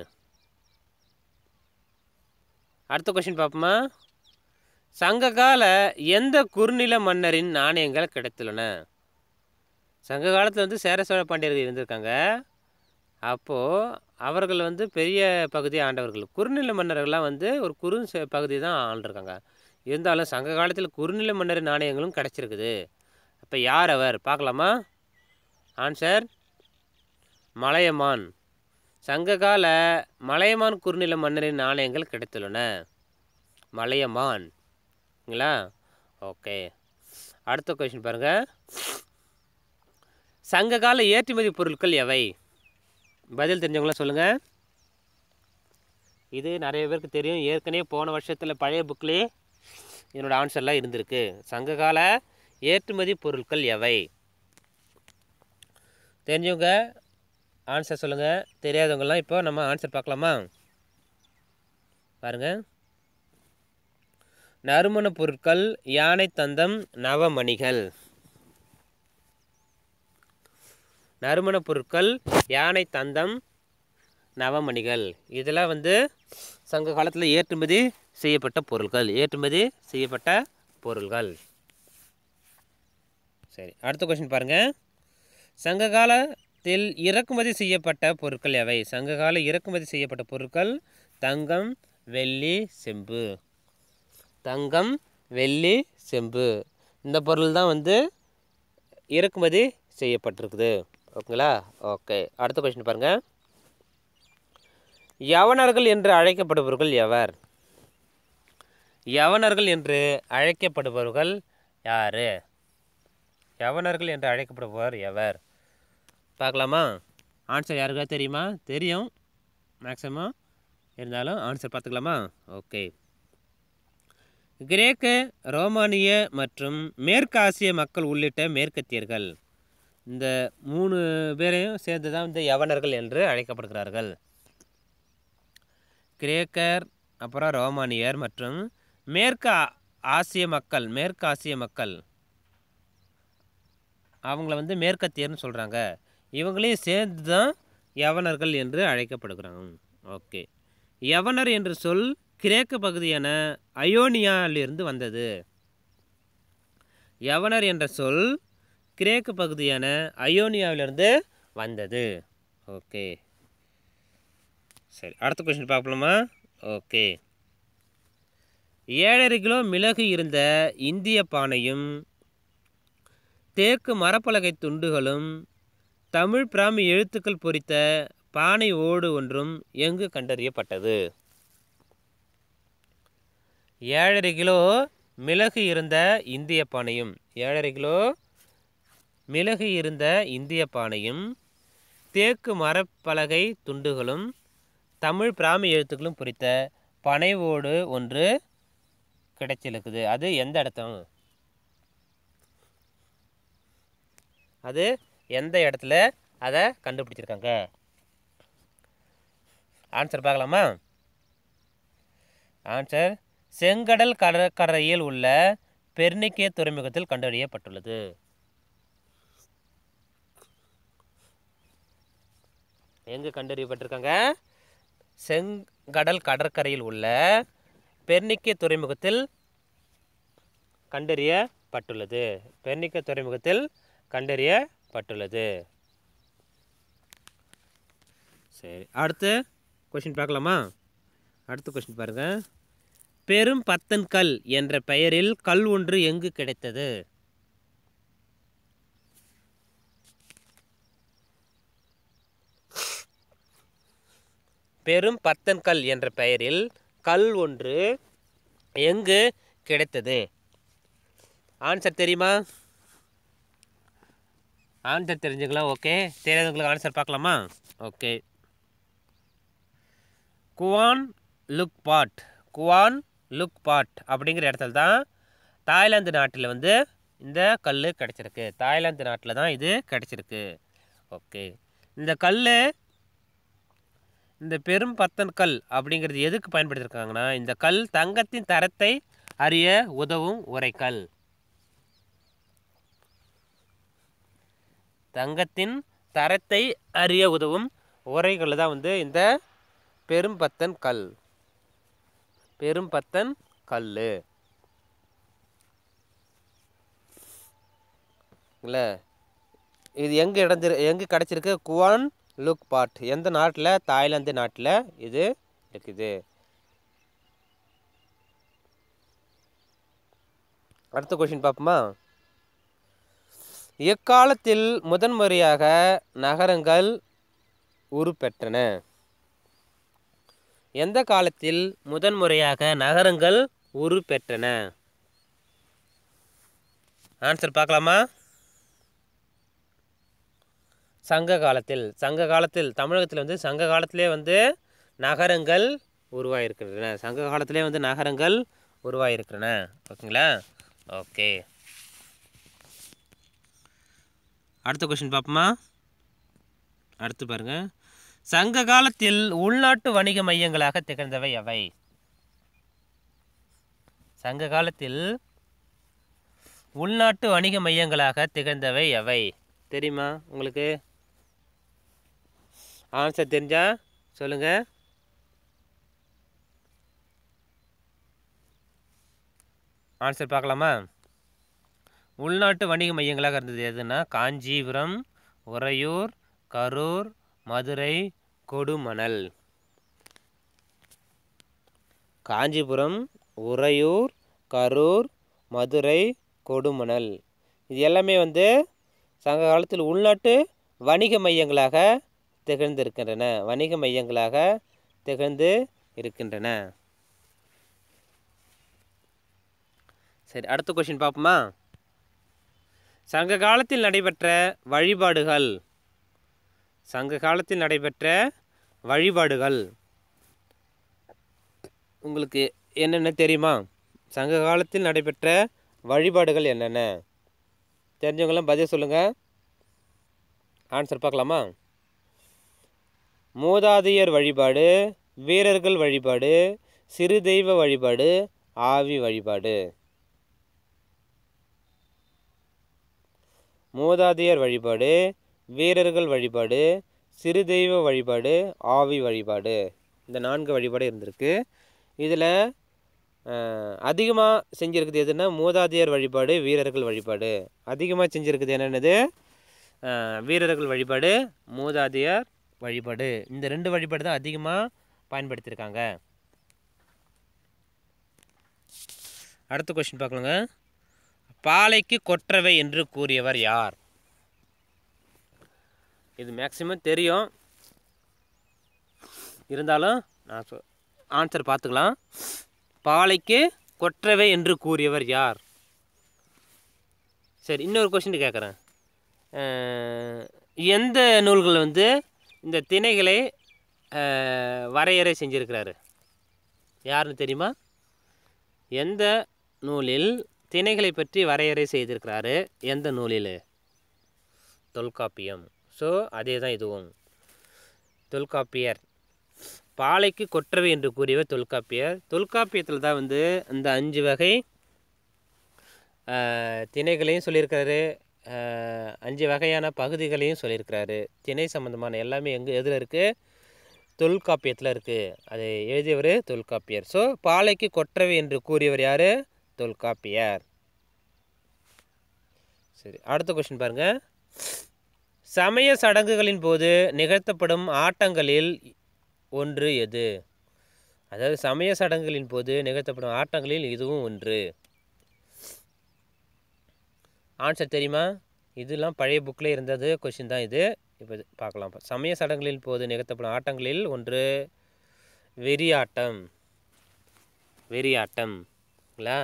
அடுத்த கொஷின் பார்ப்போமா சங்ககால எந்த குறுநில மன்னரின் நாணயங்கள் கிடைத்துள்ளன சங்க காலத்தில் வந்து சேர சோழ பாண்டியர்கள் இருந்திருக்காங்க அப்போது அவர்கள் வந்து பெரிய பகுதியை ஆண்டவர்கள் குறுநில மன்னர்கள்லாம் வந்து ஒரு குறு பகுதி தான் ஆண்டிருக்காங்க இருந்தாலும் சங்க காலத்தில் குறுநில மன்னர் நாணயங்களும் கிடச்சிருக்குது அப்போ யார் அவர் பார்க்கலாமா ஆன்சர் மலையமான் சங்ககால மலையமான் குறுநில மன்னரின் நாணயங்கள் கிடைத்துள்ளன மலையமான்ங்களா ஓகே அடுத்த கொஷின் பாருங்கள் சங்ககால ஏற்றுமதி பொருட்கள் எவை பதில் தெரிஞ்சவங்கள சொல்லுங்கள் இது நிறைய பேருக்கு தெரியும் ஏற்கனவே போன வருஷத்தில் பழைய புக்லேயே என்னோடய ஆன்சர்லாம் இருந்திருக்கு சங்ககால ஏற்றுமதி பொருட்கள் எவை தெரிஞ்சவங்க ஆன்சர் சொல்லுங்கள் தெரியாதவங்கெல்லாம் இப்போ நம்ம ஆன்சர் பார்க்கலாமா பாருங்கள் நறுமணப் பொருட்கள் யானை தந்தம் நவமணிகள் நறுமணப் பொருட்கள் யானை தந்தம் நவமணிகள் இதெல்லாம் வந்து சங்க காலத்தில் ஏற்றுமதி செய்யப்பட்ட பொருட்கள் ஏற்றுமதி செய்யப்பட்ட பொருள்கள் சரி அடுத்த கொஸ்டின் பாருங்கள் சங்ககால தில் இறக்குமதி செய்யப்பட்ட பொருட்கள் எவை சங்ககால இறக்குமதி செய்யப்பட்ட பொருட்கள் தங்கம் வெள்ளி செம்பு தங்கம் வெள்ளி செம்பு இந்த பொருள் தான் வந்து இறக்குமதி செய்யப்பட்டிருக்குது ஓகேங்களா ஓகே அடுத்த கொஷின் பாருங்கள் யவனர்கள் என்று அழைக்கப்படுபவர்கள் எவர் யவனர்கள் என்று அழைக்கப்படுபவர்கள் யார் யவனர்கள் என்று அழைக்கப்படுபவர் எவர் பார்க்கலாமா ஆன்சர் யாருக்கா தெரியுமா தெரியும் மேக்ஸிமம் இருந்தாலும் ஆன்சர் பார்த்துக்கலாமா ஓகே கிரேக்க ரோமானிய மற்றும் மேற்காசிய மக்கள் உள்ளிட்ட மேற்கத்தியர்கள் இந்த மூணு பேரையும் சேர்ந்து தான் இந்த யவனர்கள் என்று அழைக்கப்படுகிறார்கள் கிரேக்கர் அப்புறம் ரோமானியர் மற்றும் மேற்கு ஆசிய மக்கள் மேற்கு ஆசிய மக்கள் அவங்கள வந்து மேற்கத்தியர்னு சொல்கிறாங்க இவங்களையும் சேர்ந்து தான் யவனர்கள் என்று அழைக்கப்படுகிறாங்க ஓகே யவனர் என்ற சொல் கிரேக்க பகுதியான அயோனியாவிலிருந்து வந்தது யவனர் என்ற சொல் கிரேக்க பகுதியான அயோனியாவிலிருந்து வந்தது ஓகே சரி அடுத்த கொஸ்டின் பார்க்கலாமா ஓகே ஏழரை கிலோ மிளகு இருந்த இந்திய பானையும் தேக்கு மரப்பலகை துண்டுகளும் தமிழ் பிராமி எழுத்துக்கள் பொறித்த பானை ஓடு ஒன்றும் எங்கு கண்டறியப்பட்டது ஏழரை கிலோ மிளகு இருந்த இந்திய பானையும் ஏழரை கிலோ மிளகு இருந்த இந்திய பானையும் தேக்கு மரப்பலகை துண்டுகளும் தமிழ் பிராமி எழுத்துக்களும் பொறித்த பனை ஓடு ஒன்று கிடைச்சிருக்குது அது எந்த இடத்தம் அது எந்த இடத்துல அதை கண்டுபிடிச்சிருக்காங்க ஆன்சர் பார்க்கலாமா ஆன்சர் செங்கடல் கடற்கரையில் உள்ள பெர்னிக்கே துறைமுகத்தில் கண்டறியப்பட்டுள்ளது எங்கே கண்டறியப்பட்டிருக்காங்க செங்கடல் கடற்கரையில் உள்ள பெர்னிக்கே துறைமுகத்தில் கண்டறியப்பட்டுள்ளது பெர்னிக்கே துறைமுகத்தில் கண்டறிய பட்டுள்ளது சரி அடுத்து கொஷின் பார்க்கலாமா அடுத்த கொஷின் பாருங்கள் பெரும் பத்தன் கல் என்ற பெயரில் கல் ஒன்று எங்கு கிடைத்தது பெரும் பத்தன் கல் என்ற பெயரில் கல் ஒன்று எங்கு கிடைத்தது ஆன்சர் தெரியுமா ஆன்சர் தெரிஞ்சுக்கலாம் ஓகே தெரியாதவங்களுக்கு ஆன்சர் பார்க்கலாமா ஓகே குவான் லுக் பாட் குவான் லுக் பாட் அப்படிங்கிற இடத்துல தான் தாய்லாந்து நாட்டில் வந்து இந்த கல் கிடச்சிருக்கு தாய்லாந்து நாட்டில் தான் இது கிடச்சிருக்கு ஓகே இந்த கல் இந்த பெரும் பத்தன் கல் அப்படிங்கிறது எதுக்கு பயன்படுத்தியிருக்காங்கன்னா இந்த கல் தங்கத்தின் தரத்தை அறிய உதவும் உரைக்கல் தங்கத்தின் தரத்தை அறிய உதவும் உரைகள் தான் வந்து இந்த பெரும்பத்தன் கல் பெரும்பத்தன் கல் இல்லை இது எங்கே இடஞ்சிரு எங்கே கிடச்சிருக்கு குவான் லுக் பாட் எந்த நாட்டில் தாய்லாந்து நாட்டில் இது இருக்குது அடுத்த கொஷின் பார்ப்போமா எக்காலத்தில் முதன்முறையாக நகரங்கள் உருப்பெற்றன எந்த காலத்தில் முதன்முறையாக நகரங்கள் உருப்பெற்றன ஆன்சர் பார்க்கலாமா சங்க காலத்தில் சங்க காலத்தில் தமிழகத்தில் வந்து சங்க காலத்திலே வந்து நகரங்கள் உருவாயிருக்கின்றன சங்க காலத்திலே வந்து நகரங்கள் உருவாயிருக்கின்றன ஓகேங்களா ஓகே அடுத்த கொஷின் பார்ப்போமா அடுத்து பாருங்கள் சங்க காலத்தில் உள்நாட்டு வணிக மையங்களாக திகழ்ந்தவை அவை சங்க காலத்தில் உள்நாட்டு வணிக மையங்களாக திகழ்ந்தவை எவை தெரியுமா உங்களுக்கு ஆன்சர் தெரிஞ்சா சொல்லுங்கள் ஆன்சர் பார்க்கலாமா உள்நாட்டு வணிக மையங்களாக இருந்தது எதுனா காஞ்சிபுரம் உறையூர் கரூர் மதுரை கொடுமணல் காஞ்சிபுரம் உறையூர் கரூர் மதுரை கொடுமணல் இது எல்லாமே வந்து சங்க காலத்தில் உள்நாட்டு வணிக மையங்களாக திகழ்ந்திருக்கின்றன வணிக மையங்களாக திகழ்ந்து இருக்கின்றன சரி அடுத்த கொஷின் பார்ப்போமா சங்க காலத்தில் நடைபெற்ற வழிபாடுகள் சங்க காலத்தில் நடைபெற்ற வழிபாடுகள் உங்களுக்கு என்னென்ன தெரியுமா சங்க காலத்தில் நடைபெற்ற வழிபாடுகள் என்னென்ன தெரிஞ்சவங்களாம் பதில் சொல்லுங்கள் ஆன்சர் பார்க்கலாமா மூதாதையர் வழிபாடு வீரர்கள் வழிபாடு சிறு தெய்வ வழிபாடு ஆவி வழிபாடு மூதாதையர் வழிபாடு வீரர்கள் வழிபாடு சிறு தெய்வ வழிபாடு ஆவி வழிபாடு இந்த நான்கு வழிபாடு இருந்திருக்கு இதில் அதிகமாக செஞ்சுருக்குது எதுனா மூதாதையர் வழிபாடு வீரர்கள் வழிபாடு அதிகமாக செஞ்சுருக்குது என்னென்னது வீரர்கள் வழிபாடு மூதாதையர் வழிபாடு இந்த ரெண்டு வழிபாடு தான் அதிகமாக பயன்படுத்தியிருக்காங்க அடுத்த கொஷின் பார்க்கலங்க பாலைக்கு கொற்றவை என்று கூறியவர் யார் இது மேக்சிமம் தெரியும் இருந்தாலும் நான் ஆன்சர் பார்த்துக்கலாம் பாலைக்கு கொற்றவை என்று கூறியவர் யார் சரி இன்னொரு கொஷின் கேட்குறேன் எந்த நூல்கள் வந்து இந்த திணைகளை வரையறை செஞ்சுருக்கிறாரு யாருன்னு தெரியுமா எந்த நூலில் திணைகளை பற்றி வரையறை செய்திருக்கிறாரு எந்த நூலில் தொல்காப்பியம் ஸோ அதே தான் இதுவும் தொல்காப்பியர் பாலைக்கு கொற்றவை என்று கூறியவர் தொல்காப்பியர் தொல்காப்பியத்தில் தான் வந்து இந்த அஞ்சு வகை திணைகளையும் சொல்லியிருக்கிறாரு அஞ்சு வகையான பகுதிகளையும் சொல்லியிருக்கிறாரு திணை சம்மந்தமான எல்லாமே எங்கே எதில் இருக்குது தொல்காப்பியத்தில் இருக்குது அதை எழுதியவர் தொல்காப்பியர் ஸோ பாலைக்கு கொற்றவை என்று கூறியவர் யார் தொல்காப்பியர் சரி அடுத்த கொஸ்டின் பாருங்கள் சமய சடங்குகளின் போது நிகழ்த்தப்படும் ஆட்டங்களில் ஒன்று எது அதாவது சமய சடங்குகளின் போது நிகழ்த்தப்படும் ஆட்டங்களில் இதுவும் ஒன்று ஆன்சர் தெரியுமா இதெல்லாம் பழைய புக்கில் இருந்தது கொஷின் தான் இது இப்போ பார்க்கலாம் சமய சடங்குகளின் போது நிகழ்த்தப்படும் ஆட்டங்களில் ஒன்று வெறியாட்டம் வெறியாட்டம்ங்களா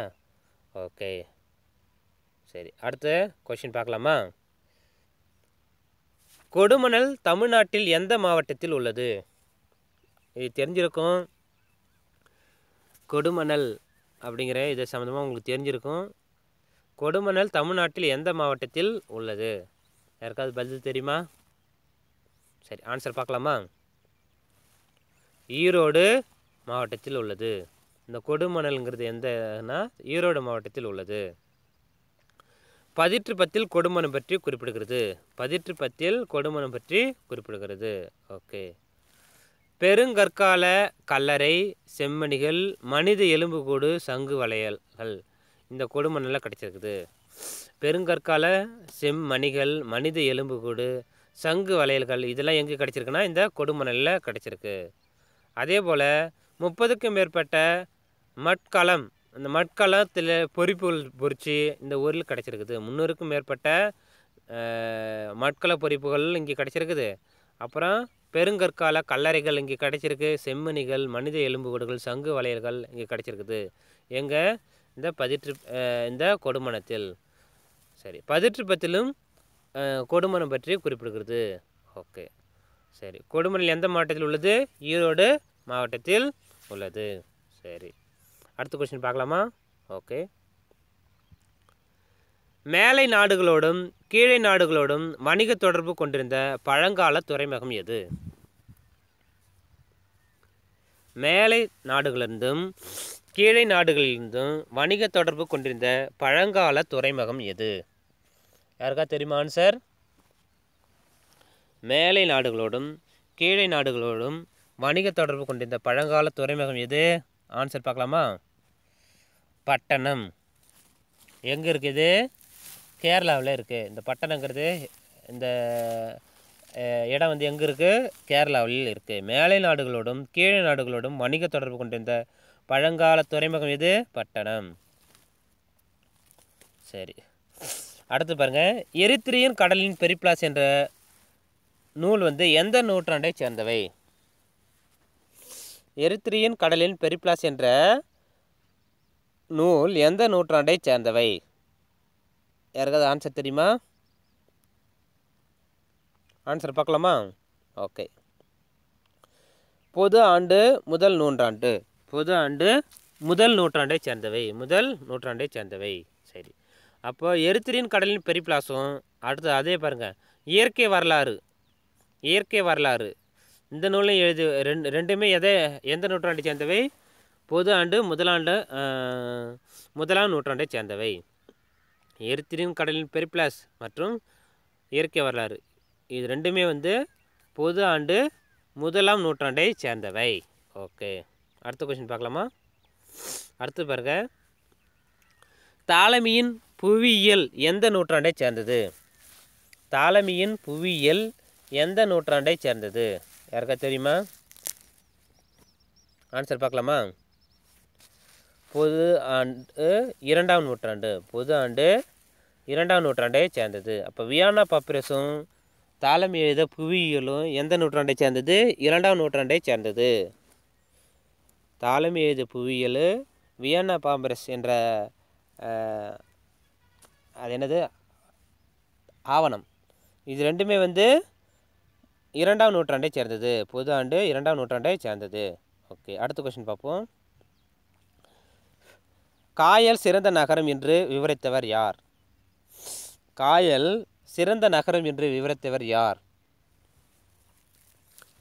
ஓகே சரி அடுத்து கொஷின் பார்க்கலாமா கொடுமணல் தமிழ்நாட்டில் எந்த மாவட்டத்தில் உள்ளது இது தெரிஞ்சிருக்கும் கொடுமணல் அப்படிங்கிற இது சம்மந்தமாக உங்களுக்கு தெரிஞ்சிருக்கும் கொடுமணல் தமிழ்நாட்டில் எந்த மாவட்டத்தில் உள்ளது யாருக்காவது பதில் தெரியுமா சரி ஆன்சர் பார்க்கலாமா ஈரோடு மாவட்டத்தில் உள்ளது இந்த கொடுமணல்ங்கிறது எந்தனா ஈரோடு மாவட்டத்தில் உள்ளது பதிற்றுப்பத்தில் கொடுமணம் பற்றி குறிப்பிடுகிறது பதிற்றுப்பத்தில் கொடுமணம் பற்றி குறிப்பிடுகிறது ஓகே பெருங்கற்கால கல்லறை செம்மணிகள் மனித எலும்புகூடு சங்கு வளையல்கள் இந்த கொடுமணலில் கிடச்சிருக்குது பெருங்கற்கால செம்மணிகள் மனித எலும்புகூடு சங்கு வளையல்கள் இதெல்லாம் எங்கே கிடச்சிருக்குன்னா இந்த கொடுமணலில் கிடச்சிருக்கு அதே போல் முப்பதுக்கும் மேற்பட்ட மட்களம் அந்த மட்களத்தில் பொறிப்புகள் பொறிச்சு இந்த ஊரில் கிடச்சிருக்குது முந்நூறுக்கும் மேற்பட்ட மட்கள பொறிப்புகள் இங்கே கிடச்சிருக்குது அப்புறம் பெருங்கற்கால கல்லறைகள் இங்கே கிடச்சிருக்கு செம்மணிகள் மனித எலும்புகூடுகள் சங்கு வளையல்கள் இங்கே கிடச்சிருக்குது எங்கே இந்த பதிற்று இந்த கொடுமணத்தில் சரி பதிற்றுப்பத்திலும் கொடுமணம் பற்றி குறிப்பிடுகிறது ஓகே சரி கொடுமணில் எந்த மாவட்டத்தில் உள்ளது ஈரோடு மாவட்டத்தில் உள்ளது சரி அடுத்த கொஸ்டின் பார்க்கலாமா ஓகே மேலை நாடுகளோடும் கீழே நாடுகளோடும் வணிக தொடர்பு கொண்டிருந்த பழங்கால துறைமுகம் எது மேலை நாடுகளிலிருந்தும் கீழே நாடுகளிலிருந்தும் வணிக தொடர்பு கொண்டிருந்த பழங்கால துறைமுகம் எது யாருக்கா தெரியுமா சார் மேலை நாடுகளோடும் கீழே நாடுகளோடும் வணிக தொடர்பு கொண்டிருந்த பழங்கால துறைமுகம் எது ஆன்சர் பார்க்கலாமா பட்டணம் எங்கே இருக்குது கேரளாவில் இருக்குது இந்த பட்டணங்கிறது இந்த இடம் வந்து எங்கே இருக்குது கேரளாவில் இருக்குது மேலை நாடுகளோடும் கீழே நாடுகளோடும் வணிக தொடர்பு கொண்டிருந்த பழங்கால துறைமுகம் இது பட்டணம் சரி அடுத்து பாருங்கள் எரித்திரியன் கடலின் பெரிப்ளாஸ் என்ற நூல் வந்து எந்த நூற்றாண்டை சேர்ந்தவை எரித்திரியன் கடலின் பெரிப்ளாஸ் என்ற நூல் எந்த நூற்றாண்டை சேர்ந்தவை யாருக்காவது ஆன்சர் தெரியுமா ஆன்சர் பார்க்கலாமா ஓகே பொது ஆண்டு முதல் நூற்றாண்டு பொது ஆண்டு முதல் நூற்றாண்டை சேர்ந்தவை முதல் நூற்றாண்டை சேர்ந்தவை சரி அப்போது எரித்திரின் கடலின் பெரிப்ளாஸும் அடுத்து அதே பாருங்கள் இயற்கை வரலாறு இயற்கை வரலாறு இந்த நூலையும் எழுதி ரெண்டு ரெண்டுமே எதை எந்த நூற்றாண்டை சேர்ந்தவை பொது ஆண்டு முதலாண்டு முதலாம் நூற்றாண்டை சேர்ந்தவை எரித்திரியும் கடலின் பெரிப்ளாஸ் மற்றும் இயற்கை வரலாறு இது ரெண்டுமே வந்து பொது ஆண்டு முதலாம் நூற்றாண்டை சேர்ந்தவை ஓகே அடுத்த கொஷின் பார்க்கலாமா அடுத்து பாருங்க தாலமியின் புவியியல் எந்த நூற்றாண்டை சேர்ந்தது தாலமியின் புவியியல் எந்த நூற்றாண்டை சேர்ந்தது யாருக்கா தெரியுமா ஆன்சர் பார்க்கலாமா பொது ஆண்டு இரண்டாம் நூற்றாண்டு பொது ஆண்டு இரண்டாம் நூற்றாண்டை சேர்ந்தது அப்போ வியானா பப்ரஸும் தாளம் எழுத புவியியலும் எந்த நூற்றாண்டை சேர்ந்தது இரண்டாம் நூற்றாண்டை சேர்ந்தது தாளம் எழுத புவியியல் வியன்னா பாம்பரஸ் என்ற அது என்னது ஆவணம் இது ரெண்டுமே வந்து இரண்டாம் நூற்றாண்டை சேர்ந்தது பொது ஆண்டு இரண்டாம் நூற்றாண்டை சேர்ந்தது ஓகே அடுத்த கொஷின் பார்ப்போம் காயல் சிறந்த நகரம் என்று விவரித்தவர் யார் காயல் சிறந்த நகரம் என்று விவரித்தவர் யார்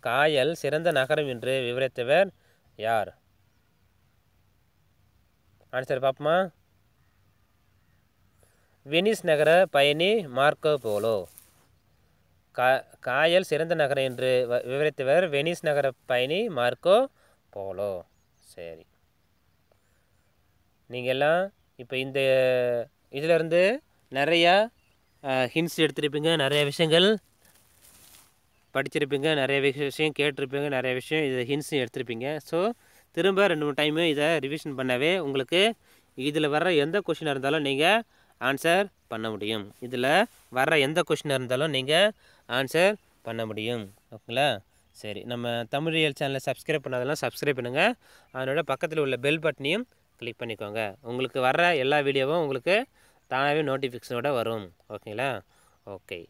காயல் சிறந்த நகரம் என்று விவரித்தவர் யார் ஆன்சர் பாப்பமா வெனிஸ் நகர பயணி மார்க்கோ போலோ கா காயல் சிறந்த நகரம் என்று விவரித்தவர் வெனிஸ் நகர பயணி மார்க்கோ போலோ சரி நீங்கள் எல்லாம் இப்போ இந்த இதிலேருந்து நிறையா ஹின்ஸ் எடுத்திருப்பீங்க நிறைய விஷயங்கள் படிச்சிருப்பீங்க நிறைய விஷயம் கேட்டிருப்பீங்க நிறைய விஷயம் இது ஹின்ஸும் எடுத்திருப்பீங்க ஸோ திரும்ப ரெண்டு மூணு டைமு இதை ரிவிஷன் பண்ணவே உங்களுக்கு இதில் வர்ற எந்த கொஷினாக இருந்தாலும் நீங்கள் ஆன்சர் பண்ண முடியும் இதில் வர்ற எந்த கொஷினாக இருந்தாலும் நீங்கள் ஆன்சர் பண்ண முடியும் ஓகேங்களா சரி நம்ம தமிழியல் சேனலை சப்ஸ்கிரைப் பண்ணாதெல்லாம் சப்ஸ்கிரைப் பண்ணுங்கள் அதனோட பக்கத்தில் உள்ள பெல் பட்டனையும் கிளிக் பண்ணிக்கோங்க உங்களுக்கு வர்ற எல்லா வீடியோவும் உங்களுக்கு தானாகவே நோட்டிஃபிகேஷனோட வரும் ஓகேங்களா ஓகே